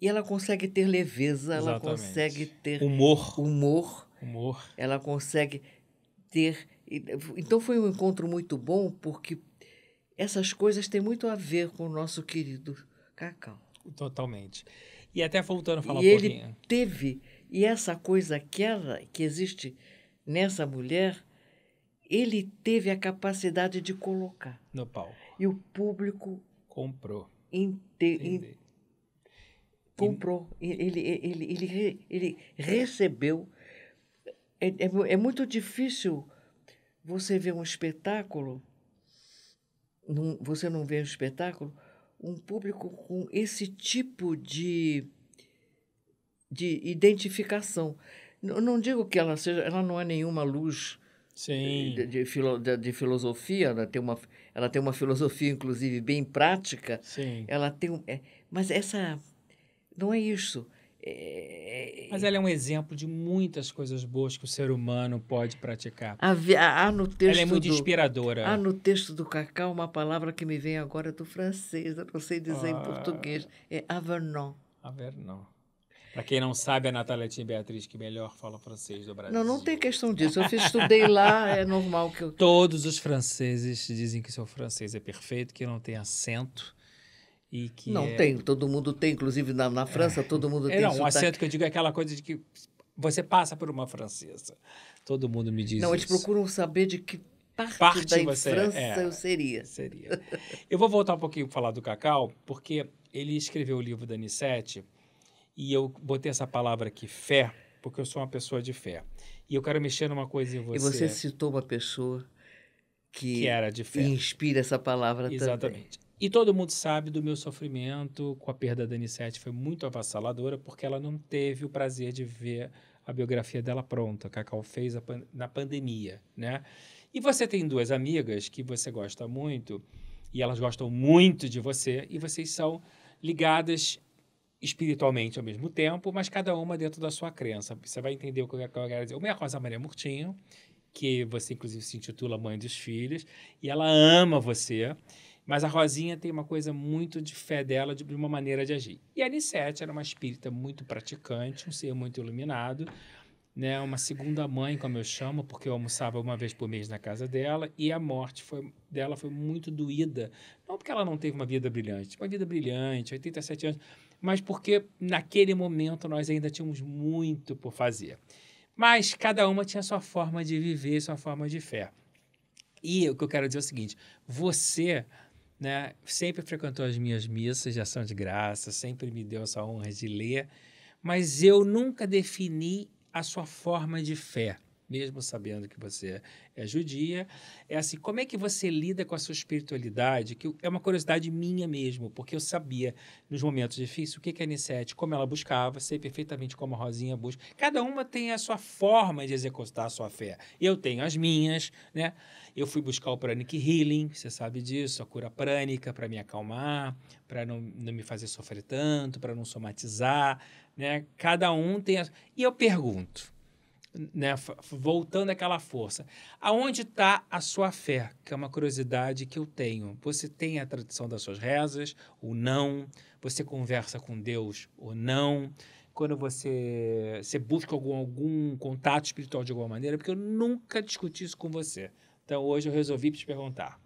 e ela consegue ter leveza, Exatamente. ela consegue ter humor. humor. Humor. Ela consegue ter então foi um encontro muito bom, porque essas coisas têm muito a ver com o nosso querido Cacau. Totalmente. E até voltando a falar e um ele pouquinho. teve, e essa coisa que, ela, que existe nessa mulher, ele teve a capacidade de colocar. No pau. E o público... Comprou. Inte, comprou. Ele, ele, ele, ele, recebeu... é, é, é muito difícil você vê um espetáculo, você não vê um espetáculo, um público com esse tipo de, de identificação. Eu não digo que ela seja, ela não é nenhuma luz Sim. Eh, de, de, filo, de, de, filosofia, ela tem, uma, ela tem uma filosofia, inclusive, bem prática. Sim. Ela tem é, mas essa. Não é isso. Mas ela é um exemplo de muitas coisas boas que o ser humano pode praticar. Ah, há, no texto ela é muito do, inspiradora. Há no texto do Cacau uma palavra que me vem agora do francês, eu não sei dizer ah, em português. É avernon. Avernon. Para quem não sabe, a Natália Beatriz, que melhor fala francês do Brasil. Não, não tem questão disso. Eu estudei lá, é normal que eu. Todos os franceses dizem que seu francês é perfeito, que não tem acento e que não é... tem, todo mundo tem, inclusive na, na França, é. todo mundo é, tem. Não, sotaque. um acento que eu digo é aquela coisa de que você passa por uma francesa. Todo mundo me diz. Não, eles isso. procuram saber de que parte, parte da é, França é, eu seria. Seria. eu vou voltar um pouquinho para falar do Cacau, porque ele escreveu o livro da Anissete e eu botei essa palavra aqui, fé, porque eu sou uma pessoa de fé. E eu quero mexer numa coisa em você. E você citou uma pessoa que, que era de fé. inspira essa palavra Exatamente. também. Exatamente. E todo mundo sabe do meu sofrimento com a perda da Anissete, foi muito avassaladora, porque ela não teve o prazer de ver a biografia dela pronta. que a Cacau fez pan na pandemia, né? E você tem duas amigas que você gosta muito, e elas gostam muito de você, e vocês são ligadas espiritualmente ao mesmo tempo, mas cada uma dentro da sua crença. Você vai entender o que eu quero dizer. Uma é a Rosa Maria Murtinho, que você, inclusive, se intitula Mãe dos Filhos, e ela ama você. Mas a Rosinha tem uma coisa muito de fé dela, de uma maneira de agir. E a Anissete era uma espírita muito praticante, um ser muito iluminado, né? uma segunda mãe, como eu chamo, porque eu almoçava uma vez por mês na casa dela, e a morte foi, dela foi muito doída. Não porque ela não teve uma vida brilhante, uma vida brilhante, 87 anos, mas porque naquele momento nós ainda tínhamos muito por fazer. Mas cada uma tinha sua forma de viver, sua forma de fé. E o que eu quero dizer é o seguinte: você né? Sempre frequentou as minhas missas de ação de graça, sempre me deu essa honra de ler, mas eu nunca defini a sua forma de fé mesmo sabendo que você é, é judia. É assim, como é que você lida com a sua espiritualidade? Que é uma curiosidade minha mesmo, porque eu sabia nos momentos difíceis o que, que a Anissete, como ela buscava, sei perfeitamente como a Rosinha busca. Cada uma tem a sua forma de executar a sua fé. Eu tenho as minhas, né? Eu fui buscar o pranic healing, você sabe disso, a cura prânica para me acalmar, para não, não me fazer sofrer tanto, para não somatizar, né? Cada um tem a... E eu pergunto, né, voltando aquela força. Aonde está a sua fé? Que é uma curiosidade que eu tenho. Você tem a tradição das suas rezas ou não? Você conversa com Deus ou não? Quando você, você busca algum, algum contato espiritual de alguma maneira? Porque eu nunca discuti isso com você. Então hoje eu resolvi te perguntar.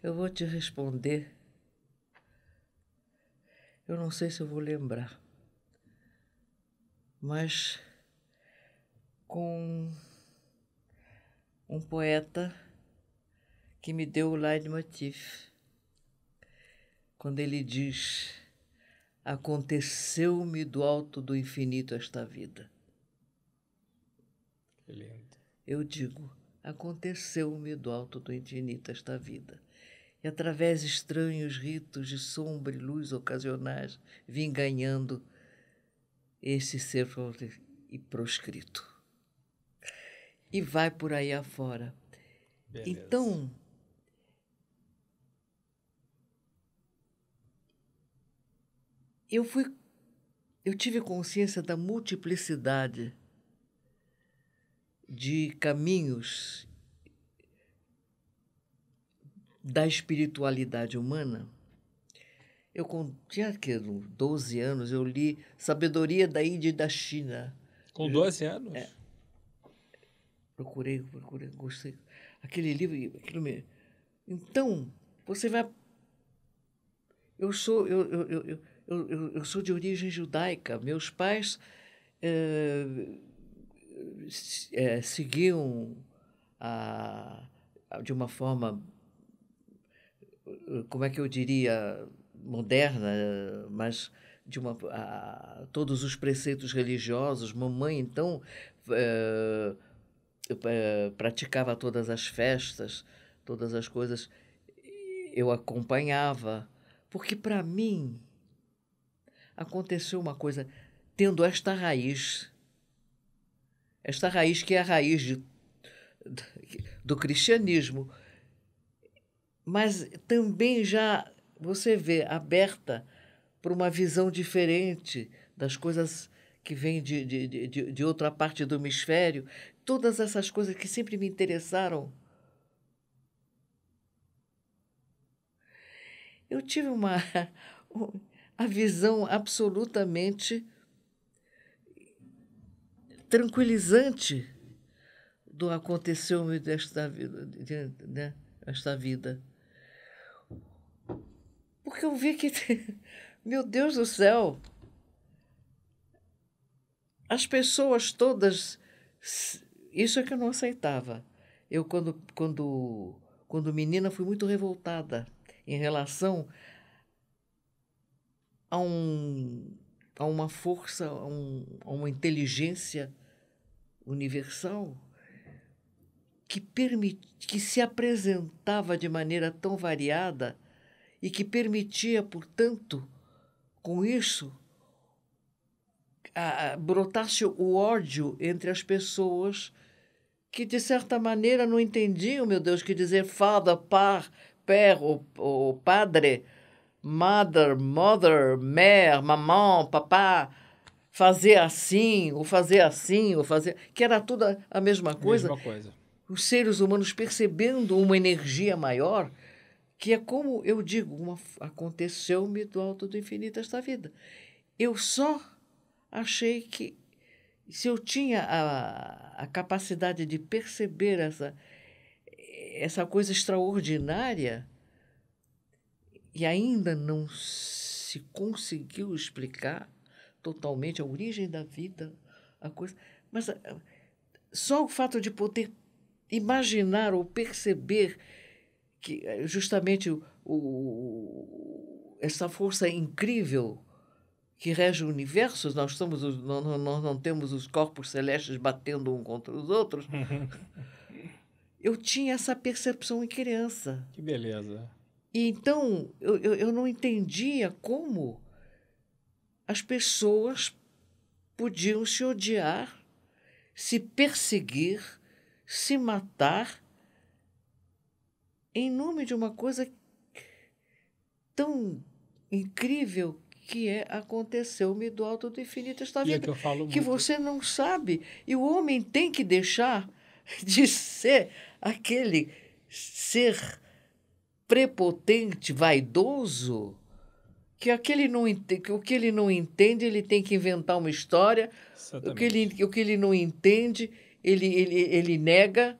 Eu vou te responder eu não sei se eu vou lembrar, mas com um poeta que me deu o leitmotiv, quando ele diz: Aconteceu-me do alto do infinito esta vida. Lindo. Eu digo: Aconteceu-me do alto do infinito esta vida e através estranhos ritos de sombra e luz ocasionais vim ganhando este ser e proscrito. E vai por aí afora. Beleza. Então, eu fui eu tive consciência da multiplicidade de caminhos da espiritualidade humana. Eu tinha que, 12 anos, eu li Sabedoria da Índia e da China. Com 12 é. anos? É. Procurei, procurei, gostei. Aquele livro, aquilo me... Então, você vai... Eu sou, eu, eu, eu, eu, eu sou de origem judaica. Meus pais é, é, seguiam a, a, de uma forma como é que eu diria, moderna, mas de uma, a, todos os preceitos religiosos. Mamãe, então, é, é, praticava todas as festas, todas as coisas. Eu acompanhava, porque para mim aconteceu uma coisa, tendo esta raiz, esta raiz que é a raiz de, do cristianismo mas também já você vê aberta para uma visão diferente das coisas que vêm de, de, de, de outra parte do hemisfério, todas essas coisas que sempre me interessaram. Eu tive uma a visão absolutamente tranquilizante do aconteceu-me desta vida, né, desta vida. Porque eu vi que. Meu Deus do céu! As pessoas todas. Isso é que eu não aceitava. Eu, quando, quando, quando menina, fui muito revoltada em relação a, um, a uma força, a, um, a uma inteligência universal que, permit, que se apresentava de maneira tão variada e que permitia, portanto, com isso, a, a, brotasse o ódio entre as pessoas que, de certa maneira, não entendiam, meu Deus, que dizer fada, par, père ou, padre, mother, mother, mère, mamão, papá, fazer assim, ou fazer assim, ou fazer. que era tudo a mesma coisa. Mesma coisa. Os seres humanos percebendo uma energia maior que é como eu digo, aconteceu-me do alto do infinito esta vida. Eu só achei que se eu tinha a, a capacidade de perceber essa, essa coisa extraordinária e ainda não se conseguiu explicar totalmente a origem da vida, a coisa, mas eh, só o fato de poder imaginar ou perceber que eh, justamente o, o, essa força incrível que rege o universo, nós, somos os, nós, nós não temos os corpos celestes batendo um contra os outros. eu tinha essa percepção em criança. Que beleza. E então eu, eu, eu não entendia como as pessoas podiam se odiar, se perseguir, se matar em nome de uma coisa tão incrível que é aconteceu-me do alto do infinito esta é vida, é que, eu falo que você não sabe. E o homem tem que deixar de ser aquele ser prepotente, vaidoso, que aquele não que o que ele não entende, ele tem que inventar uma história, Exatamente. o que, ele, o que ele não entende, ele, ele, ele nega,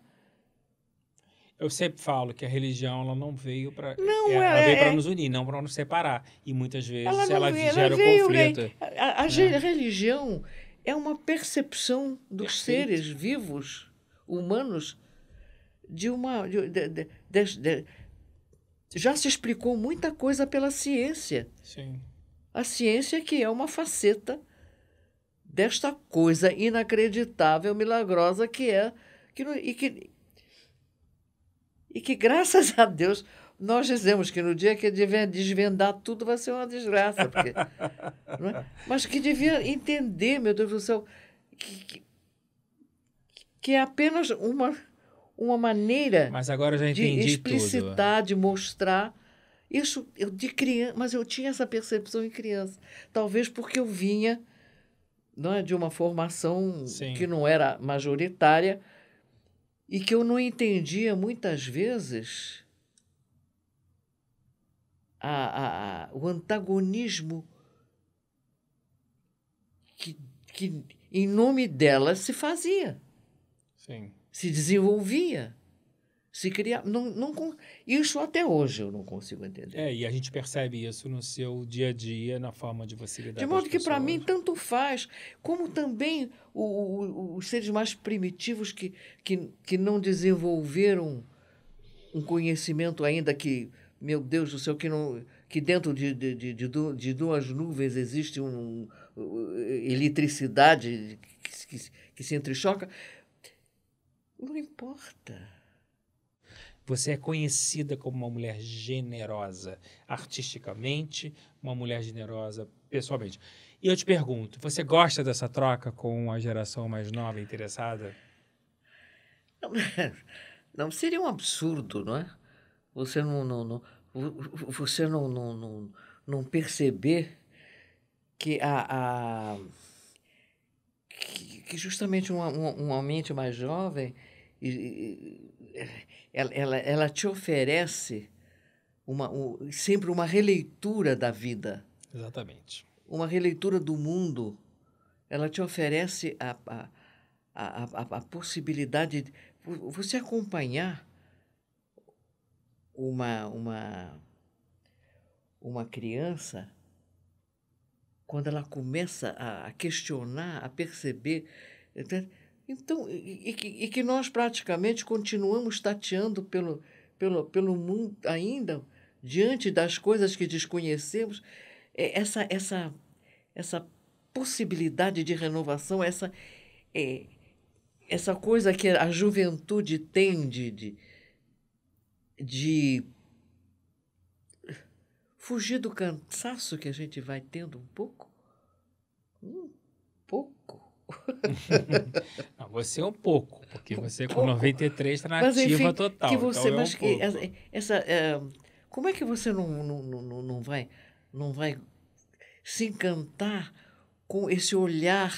eu sempre falo que a religião ela não veio para não é, ela, é, veio é, para nos unir, não para nos separar. E muitas vezes ela, ela veio, gera ela veio, né? conflito. A, a, né? a, é. religião é uma percepção dos Perfeito. seres vivos humanos de uma de, de, de, já se explicou muita coisa pela ciência. Sim. A ciência que é uma faceta desta coisa inacreditável, milagrosa que é que, e que e que, graças a Deus, nós dizemos que no dia que desvendar tudo vai ser uma desgraça. Porque, é? Mas que devia entender, meu Deus do céu, que, que, que é apenas uma, uma maneira mas agora já entendi de explicitar, tudo. de mostrar. Isso eu de criança, mas eu tinha essa percepção em criança. Talvez porque eu vinha não é, de uma formação Sim. que não era majoritária, e que eu não entendia muitas vezes a, a, a, o antagonismo que, que, em nome dela, se fazia, Sim. se desenvolvia se cria. Não, não, isso até hoje eu não consigo entender. É, e a gente percebe isso no seu dia a dia, na forma de você lidar De modo que, para mim, tanto faz, como também o, o, os seres mais primitivos que, que, que não desenvolveram um conhecimento ainda que, meu Deus do céu, que não que dentro de, de, de, de duas nuvens existe um, um eh, eletricidade que, que, que se entrechoca. Não importa você é conhecida como uma mulher generosa artisticamente, uma mulher generosa pessoalmente. E eu te pergunto, você gosta dessa troca com a geração mais nova interessada? Não, não seria um absurdo, não é? Você não, não, não você não, não, não, não, perceber que a, a que, que justamente uma, uma, mente mais jovem e, e, ela, ela, ela te oferece uma, um, sempre uma releitura da vida. Exatamente. Uma releitura do mundo. Ela te oferece a, a, a, a, a possibilidade de você acompanhar uma, uma, uma criança quando ela começa a, questionar, a perceber. Entende? Então, e, e, que nós praticamente continuamos tateando pelo, pelo, pelo mundo ainda, diante das coisas que desconhecemos, é, essa, essa, essa possibilidade de renovação, essa, é, essa coisa que a juventude tem de, de, de fugir do cansaço que a gente vai tendo um pouco. Um pouco pouco. Não, você é um pouco, porque um você pouco. com 93 está na mas, ativa enfim, total. Que você, então é um pouco. que essa, é, como é que você não, não, não, não, vai, não vai se encantar com esse olhar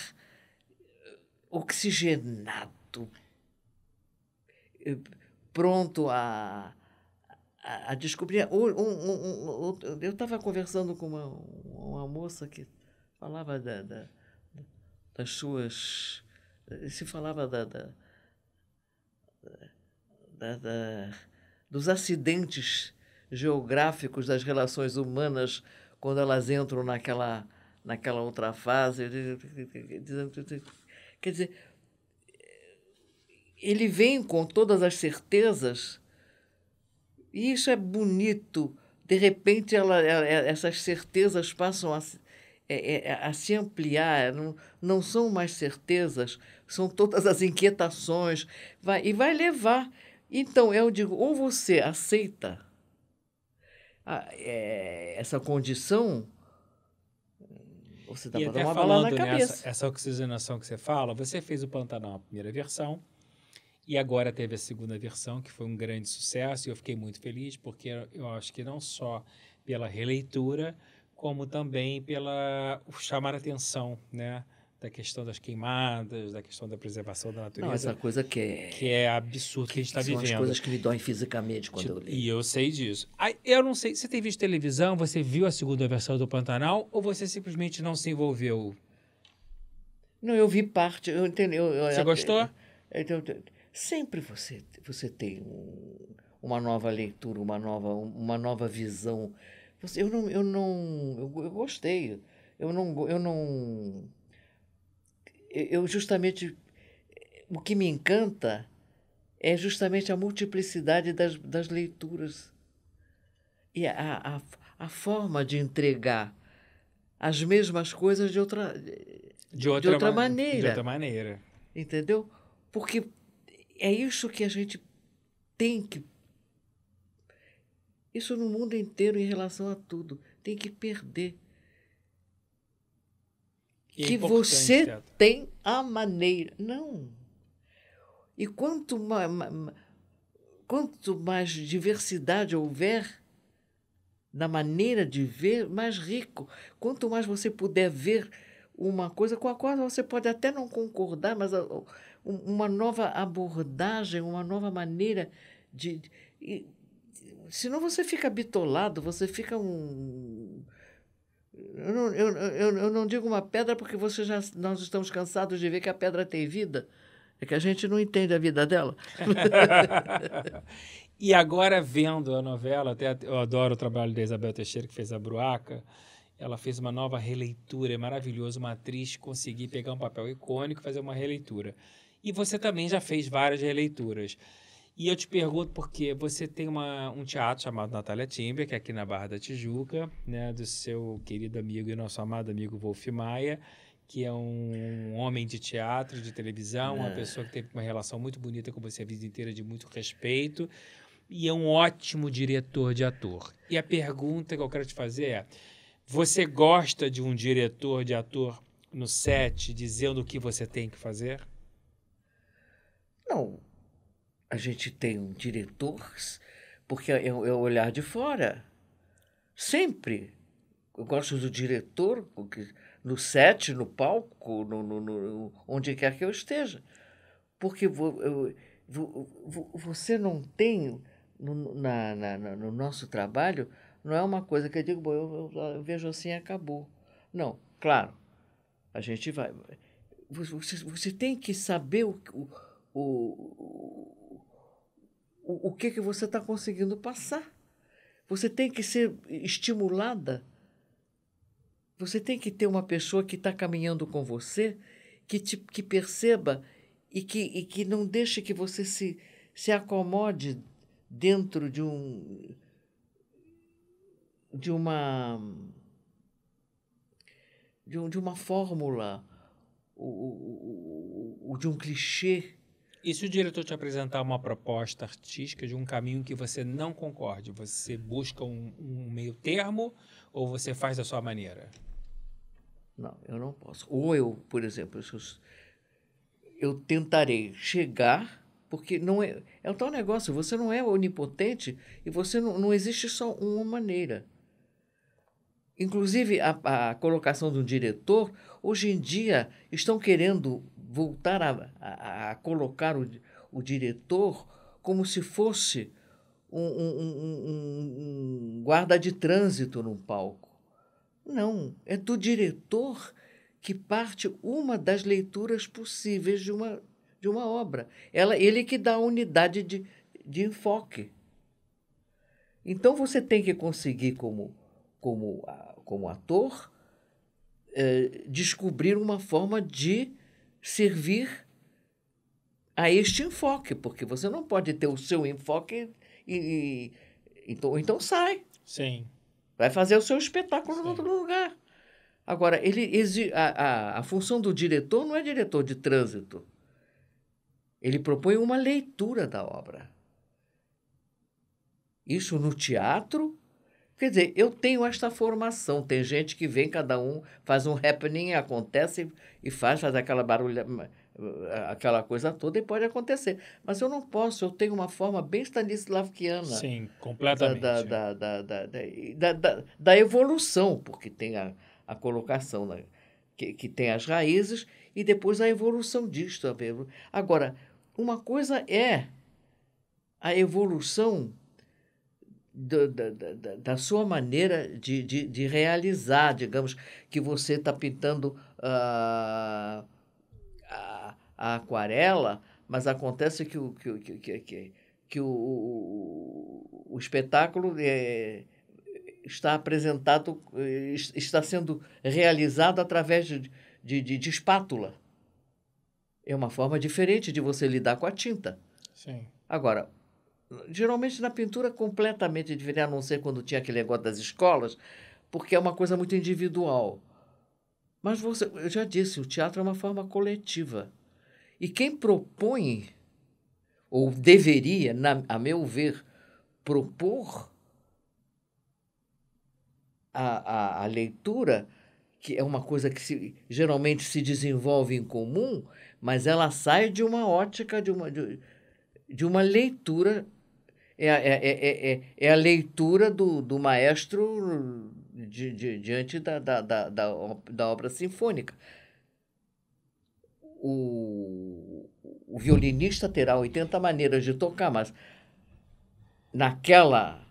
oxigenado, eh, pronto a, a, a descobrir. Um, um, um, eu estava conversando com uma, uma moça que falava da, da das suas. Eh, se falava da, da, da, da dos acidentes geográficos das relações humanas quando elas entram naquela, naquela outra fase. Quer dizer, ele vem com todas as certezas e isso é bonito. De repente, ela, ela essas certezas passam a, é, é, é, a se ampliar, não, não são mais certezas, são todas as inquietações, vai, e vai levar. Então, eu digo, ou você aceita a, é, essa condição, ou você dá para dar uma balada na cabeça. Nessa, essa oxigenação que você fala, você fez o Pantanal, a primeira versão, e agora teve a segunda versão, que foi um grande sucesso, e eu fiquei muito feliz, porque eu acho que não só pela releitura, como também pela chamar a atenção, né? da questão das queimadas, da questão da preservação da natureza. Não, essa coisa que é... Que é absurdo que, que a gente está vivendo. São as coisas que me doem fisicamente quando tipo, eu leio. E eu sei disso. Aí, eu não sei, você tem visto televisão, você viu a segunda versão do Pantanal ou você simplesmente não se envolveu? Não, eu vi parte, eu entendi. Eu, eu, você gostou? Eu, sempre você, você tem um, uma nova leitura, uma nova, uma nova visão eu não. Eu, não, eu, eu gostei. Eu não. Eu não. Eu justamente. O que me encanta é justamente a multiplicidade das, das leituras e a, a, a forma de entregar as mesmas coisas de outra, de outra, de outra maneira. De outra maneira. Entendeu? Porque é isso que a gente tem que isso no mundo inteiro em relação a tudo. Tem que perder. É que, que você teatro. tem a maneira. Não. E quanto, ma, ma, quanto mais diversidade houver na maneira de ver, mais rico. Quanto mais você puder ver uma coisa com a qual você pode até não concordar, mas ah, uma nova abordagem, uma nova maneira de, de senão você fica bitolado, você fica um. Eu não, eu, eu, eu não digo uma pedra porque você já, nós estamos cansados de ver que a pedra tem vida. É que a gente não entende a vida dela. e agora, vendo a novela, até eu adoro o trabalho da Isabel Teixeira, que fez a Bruaca. Ela fez uma nova releitura, é maravilhoso. Uma atriz conseguir pegar um papel icônico e fazer uma releitura. E você também já fez várias releituras. E eu te pergunto porque você tem uma, um teatro chamado Natália Timber, que é aqui na Barra da Tijuca, né, do seu querido amigo e nosso amado amigo Wolf Maia, que é um, um homem de teatro, de televisão, uma é. pessoa que teve uma relação muito bonita com você a vida inteira, de muito respeito, e é um ótimo diretor de ator. E a pergunta que eu quero te fazer é: você gosta de um diretor de ator no set dizendo o que você tem que fazer? Não a gente tem um diretor, porque é, é o olhar de fora. Sempre. Eu gosto do diretor, no set, no palco, no, no, no onde quer que eu esteja. Porque eu, você não tem, no, na, na, no nosso trabalho, não é uma coisa que eu digo, bom, eu, eu, eu vejo assim acabou. Não, claro, a gente vai. Você, você tem que saber o, o, o, o que, que você está conseguindo passar. Você tem que ser estimulada. Você tem que ter uma pessoa que está caminhando com você, que, te, que perceba e que, e que não deixe que você se, se acomode dentro de um de uma de, um, de uma fórmula ou, ou, ou, de um clichê e se o diretor te apresentar uma proposta artística de um caminho que você não concorde, você busca um, um meio termo ou você faz da sua maneira? Não, eu não posso. Ou eu, por exemplo, eu, eu tentarei chegar, porque não é, é um tal negócio, você não é onipotente e você não, não existe só uma maneira. Inclusive, a, a colocação de um diretor, hoje em dia, estão querendo voltar a, a, a colocar o, o, diretor como se fosse um, um, um, um guarda de trânsito num palco. Não, é do diretor que parte uma das leituras possíveis de uma, de uma obra. Ela, ele que dá a unidade de, de enfoque. Então você tem que conseguir, como, como, como ator, eh, descobrir uma forma de servir a este enfoque, porque você não pode ter o seu enfoque e, e então, então sai. Sim. Vai fazer o seu espetáculo Sim. em outro lugar. Agora, ele exi a, a, a função do diretor não é diretor de trânsito. Ele propõe uma leitura da obra. Isso no teatro Quer dizer, eu tenho esta formação. Tem gente que vem, cada um faz um happening, acontece e faz, faz aquela barulha, eh, aquela coisa toda e pode acontecer. Mas eu não posso, eu tenho uma forma bem stanislavkiana. Sim, completamente. Da, da, da, da, da, da, da evolução, porque tem a, a colocação, né? que, que tem as raízes, e depois a evolução disto. Agora, uma coisa é a evolução do, da, da, da, sua maneira de, de, de, realizar, digamos, que você está pintando uh, a, a, aquarela, mas acontece que o, que, que, que, que, que o, o, o espetáculo é, está apresentado, é, está sendo realizado através de, de, de, de espátula. É uma forma diferente de você lidar com a tinta. Sim. Agora, geralmente na pintura completamente diferente, a não ser quando tinha aquele negócio das escolas, porque é uma coisa muito individual. Mas você, eu já disse, o teatro é uma forma coletiva. E quem propõe, ou deveria, na, a meu ver, propor a, a, a leitura, que é uma coisa que se, geralmente se desenvolve em comum, mas ela sai de uma ótica, de uma, de, de uma leitura é, é, é, é, a leitura do, do maestro diante da, da, da, da, obra sinfônica. O, o violinista terá 80 maneiras de tocar, mas naquela.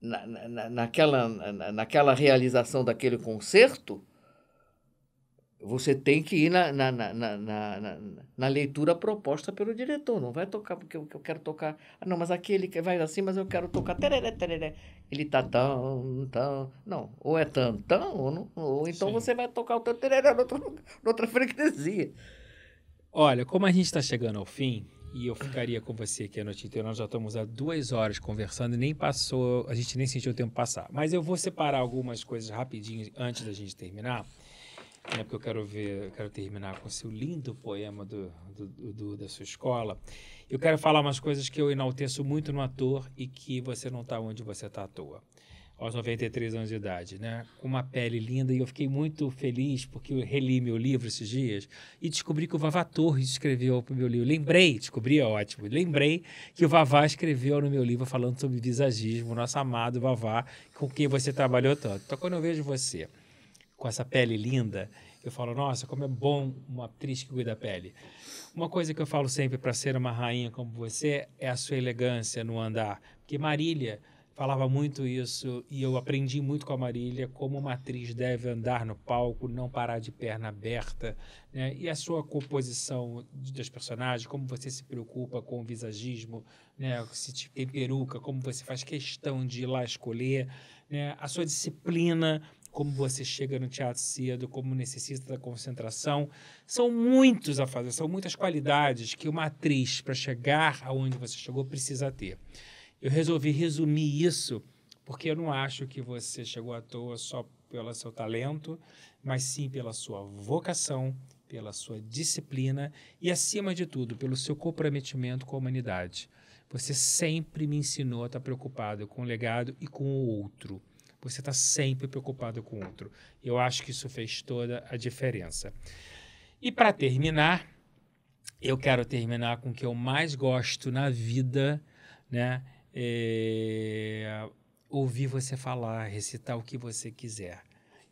Na, na, naquela, naquela realização daquele concerto, você tem que ir na, na, na, na, na, leitura proposta pelo diretor. Não vai tocar porque eu, quero tocar. Ah, não, mas aquele que vai assim, mas eu quero tocar. Tereré, tereré. Ele tá tão, tão. Não, ou é tão, tão, ou, não, ou então Sim. você vai tocar o teu tereré noutra, noutra freguesia. Olha, como a gente está chegando ao fim, e eu ficaria com você aqui a noite inteira. Nós já estamos há duas horas conversando e nem passou, a gente nem sentiu o tempo passar. Mas eu vou separar algumas coisas rapidinho antes da gente terminar, né, porque eu quero ver, eu quero terminar com seu lindo poema do, do, do, da sua escola. Eu quero falar umas coisas que eu enalteço muito no ator e que você não está onde você está à toa. Aos 93 anos de idade, né? Com uma pele linda, e eu fiquei muito feliz porque eu reli meu livro esses dias e descobri que o Vavá Torres escreveu no meu livro. Lembrei, descobri, é ótimo. Lembrei que o Vavá escreveu no meu livro falando sobre visagismo, nosso amado Vavá, com quem você trabalhou tanto. Então, quando eu vejo você com essa pele linda, eu falo, nossa, como é bom uma atriz que cuida da pele. Uma coisa que eu falo sempre para ser uma rainha como você é a sua elegância no andar. Porque Marília falava muito isso e eu aprendi muito com a Marília como uma atriz deve andar no palco, não parar de perna aberta. Né? E a sua composição dos personagens, como você se preocupa com o visagismo, né? se tem peruca, como você faz questão de ir lá escolher, né? a sua disciplina como você chega no teatro cedo, como necessita da concentração. São muitos a fazer, são muitas qualidades que uma atriz, para chegar aonde você chegou, precisa ter. Eu resolvi resumir isso porque eu não acho que você chegou à toa só pelo seu talento, mas sim pela sua vocação, pela sua disciplina e, acima de tudo, pelo seu comprometimento com a humanidade. Você sempre me ensinou a estar preocupado com o legado e com o outro você está sempre preocupado com o outro. Eu acho que isso fez toda a diferença. E para terminar, eu quero terminar com o que eu mais gosto na vida, né? É... Ouvir você falar, recitar o que você quiser.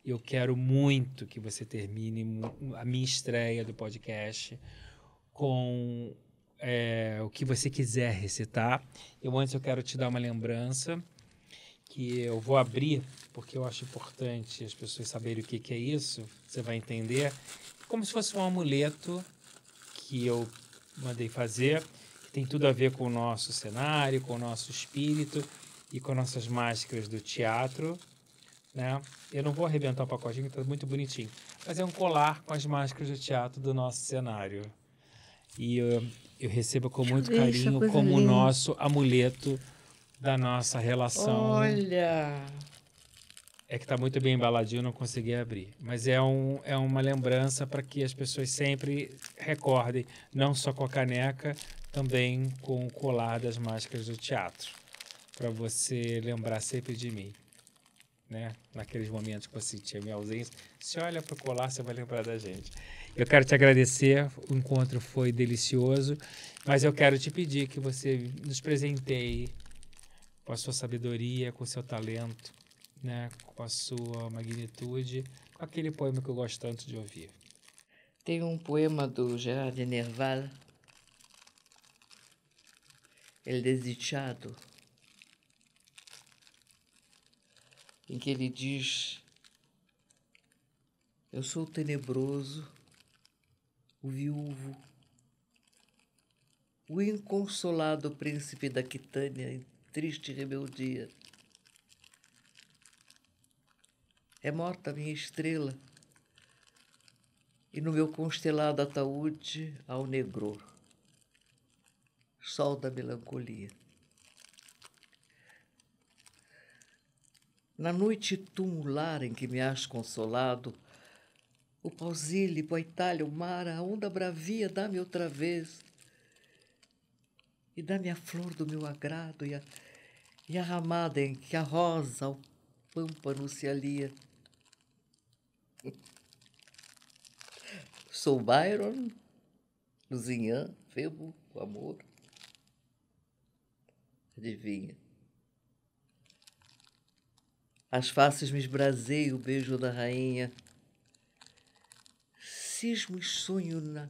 Eu quero muito que você termine a minha estreia do podcast com é, o que você quiser recitar. Eu antes eu quero te dar uma lembrança que eu vou abrir, porque eu acho importante as pessoas saberem o que, que é isso, você vai entender. Como se fosse um amuleto que eu mandei fazer, que tem tudo a ver com o nosso cenário, com o nosso espírito e com nossas máscaras do teatro. Né? Eu não vou arrebentar o pacotinho, está muito bonitinho. Mas é um colar com as máscaras do teatro do nosso cenário. E eu, eu recebo com muito carinho como o nosso amuleto da nossa relação. Olha! É que está muito bem embaladinho, não consegui abrir. Mas é, um, é uma lembrança para que as pessoas sempre recordem, não só com a caneca, também com o colar das máscaras do teatro. Para você lembrar sempre de mim. Né? Naqueles momentos que você sentia minha ausência. Se olha para o colar, você vai lembrar da gente. Eu quero te agradecer, o encontro foi delicioso, mas eu quero te pedir que você nos presenteie com a sua sabedoria, com o seu talento, né, com a sua magnitude, com aquele poema que eu gosto tanto de ouvir. Tem um poema do Gerard Nerval, El Desichado, em que ele diz: Eu sou o tenebroso, o viúvo, o inconsolado príncipe da Quitânia triste rebeldia. É morta minha estrela, e no meu constelado ataúde há o negror, sol da melancolia. Na noite tumular em que me has consolado, o pausílipo, a Itália, o mar, a onda bravia, dá-me outra vez. E dá-me a flor do meu agrado e a e a ramada em que a rosa, pampa pâmpano se alia. Sou Byron, Luzinhã, Febo, o amor. Adivinha. As faces me esbrasei o beijo da rainha. Cismo e sonho na.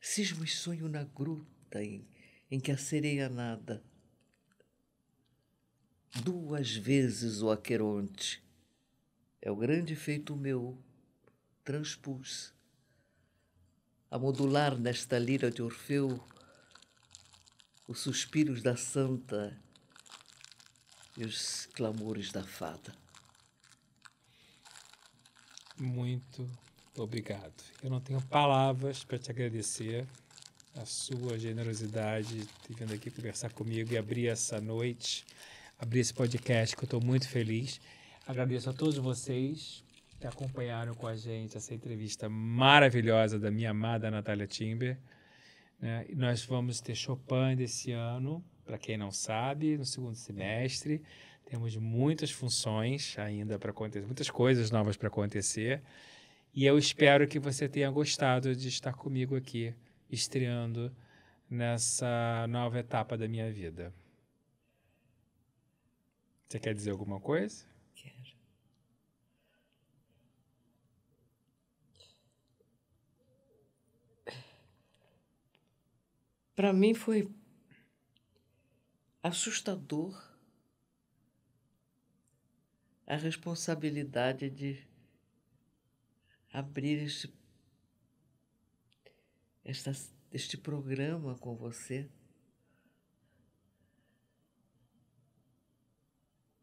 Cismo e sonho na gruta em em que a sereia nada. Duas vezes o Aqueronte. É o grande feito meu. Transpus. A modular nesta lira de Orfeu os suspiros da santa e os clamores da fada. Muito obrigado. Eu não tenho palavras para te agradecer a sua generosidade ter vindo aqui conversar comigo e abrir essa noite, abrir esse podcast que eu estou muito feliz. Agradeço a todos vocês que acompanharam com a gente essa entrevista maravilhosa da minha amada Natália Timber. Né? E nós vamos ter Chopin desse ano, para quem não sabe, no segundo semestre. Temos muitas funções ainda para acontecer, muitas coisas novas para acontecer. E eu espero que você tenha gostado de estar comigo aqui estreando nessa nova etapa da minha vida. Você quer dizer alguma coisa? Quero. Para mim foi assustador a responsabilidade de abrir esse esta, este programa com você,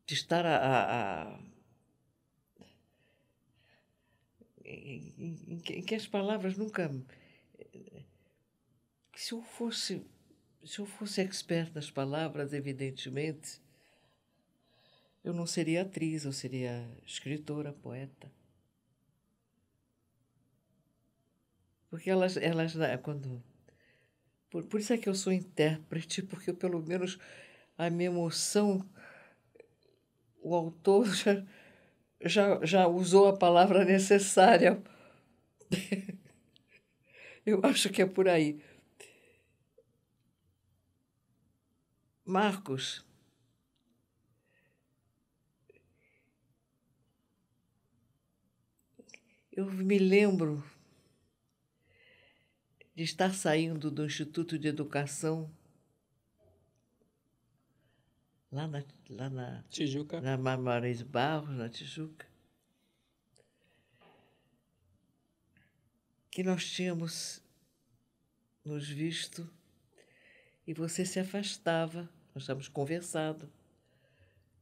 de estar a, a, a em, em, em, que as palavras nunca. Se eu fosse, se eu fosse expert nas palavras, evidentemente, eu não seria atriz, eu seria escritora, poeta. Porque elas, elas ah, quando. Por, por isso é que eu sou intérprete, porque eu, pelo menos a minha emoção, o autor já, já, já usou a palavra necessária. eu acho que é por aí. Marcos. Eu me lembro de estar saindo do Instituto de Educação lá na, lá na Tijuca, na Marmarez Barros, na Tijuca, que nós tínhamos nos visto e você se afastava, nós tínhamos conversado,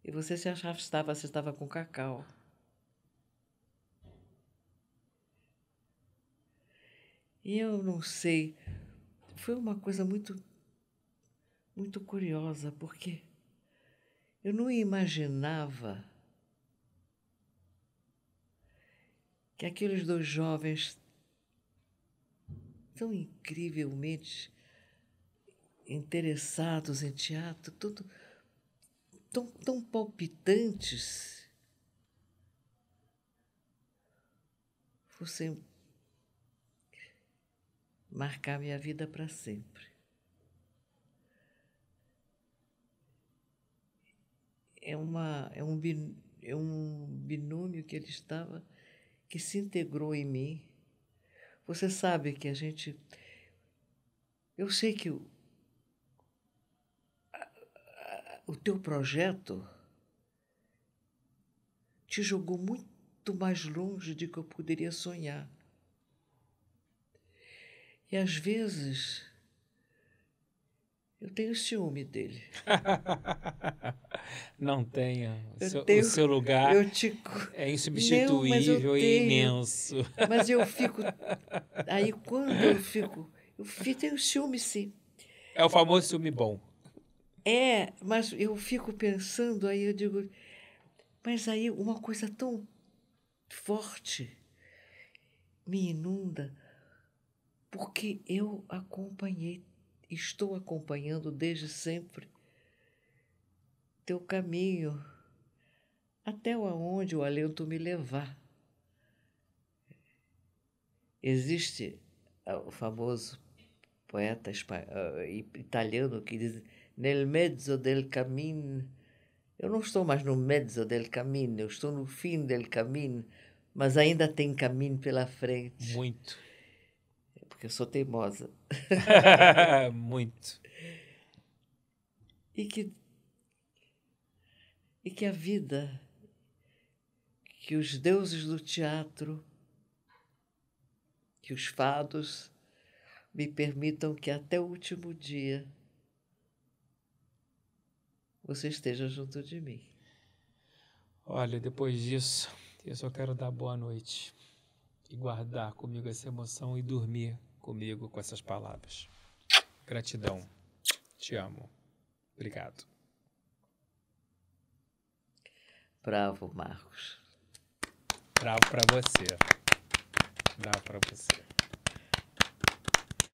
e você se afastava, você estava com cacau. Eu não sei. Foi uma coisa muito, muito curiosa, porque eu não imaginava que aqueles dois jovens tão incrivelmente interessados em teatro, tudo tão, tão palpitantes, fossem marcar minha vida para sempre. É, uma, é, um, é um binômio que ele estava, que se integrou em mim. Você sabe que a gente. Eu sei que o, o teu projeto te jogou muito mais longe de que eu poderia sonhar. E às vezes eu tenho ciúme dele. Não tenha. seu, tenho, o seu lugar te, é insubstituível não, e tenho, imenso. Mas eu fico. Aí quando eu fico. Eu fico, tenho ciúme, sim. É o famoso ciúme bom. É, mas eu fico pensando, aí eu digo. Mas aí uma coisa tão forte me inunda porque eu acompanhei, estou acompanhando desde sempre teu caminho até onde o alento me levar. Existe ah, o famoso poeta ah, italiano que diz nel mezzo del caminho, Eu não estou mais no mezzo del caminho, eu estou no fim del caminho, mas ainda tem caminho pela frente. Muito porque eu sou teimosa. Muito. E que, e que a vida, que os deuses do teatro, que os fados me permitam que até o último dia você esteja junto de mim. Olha, depois disso, eu só quero dar boa noite e guardar comigo essa emoção e dormir comigo com essas palavras. Gratidão. Te amo. Obrigado. Bravo, Marcos. Bravo para você. Bravo para você.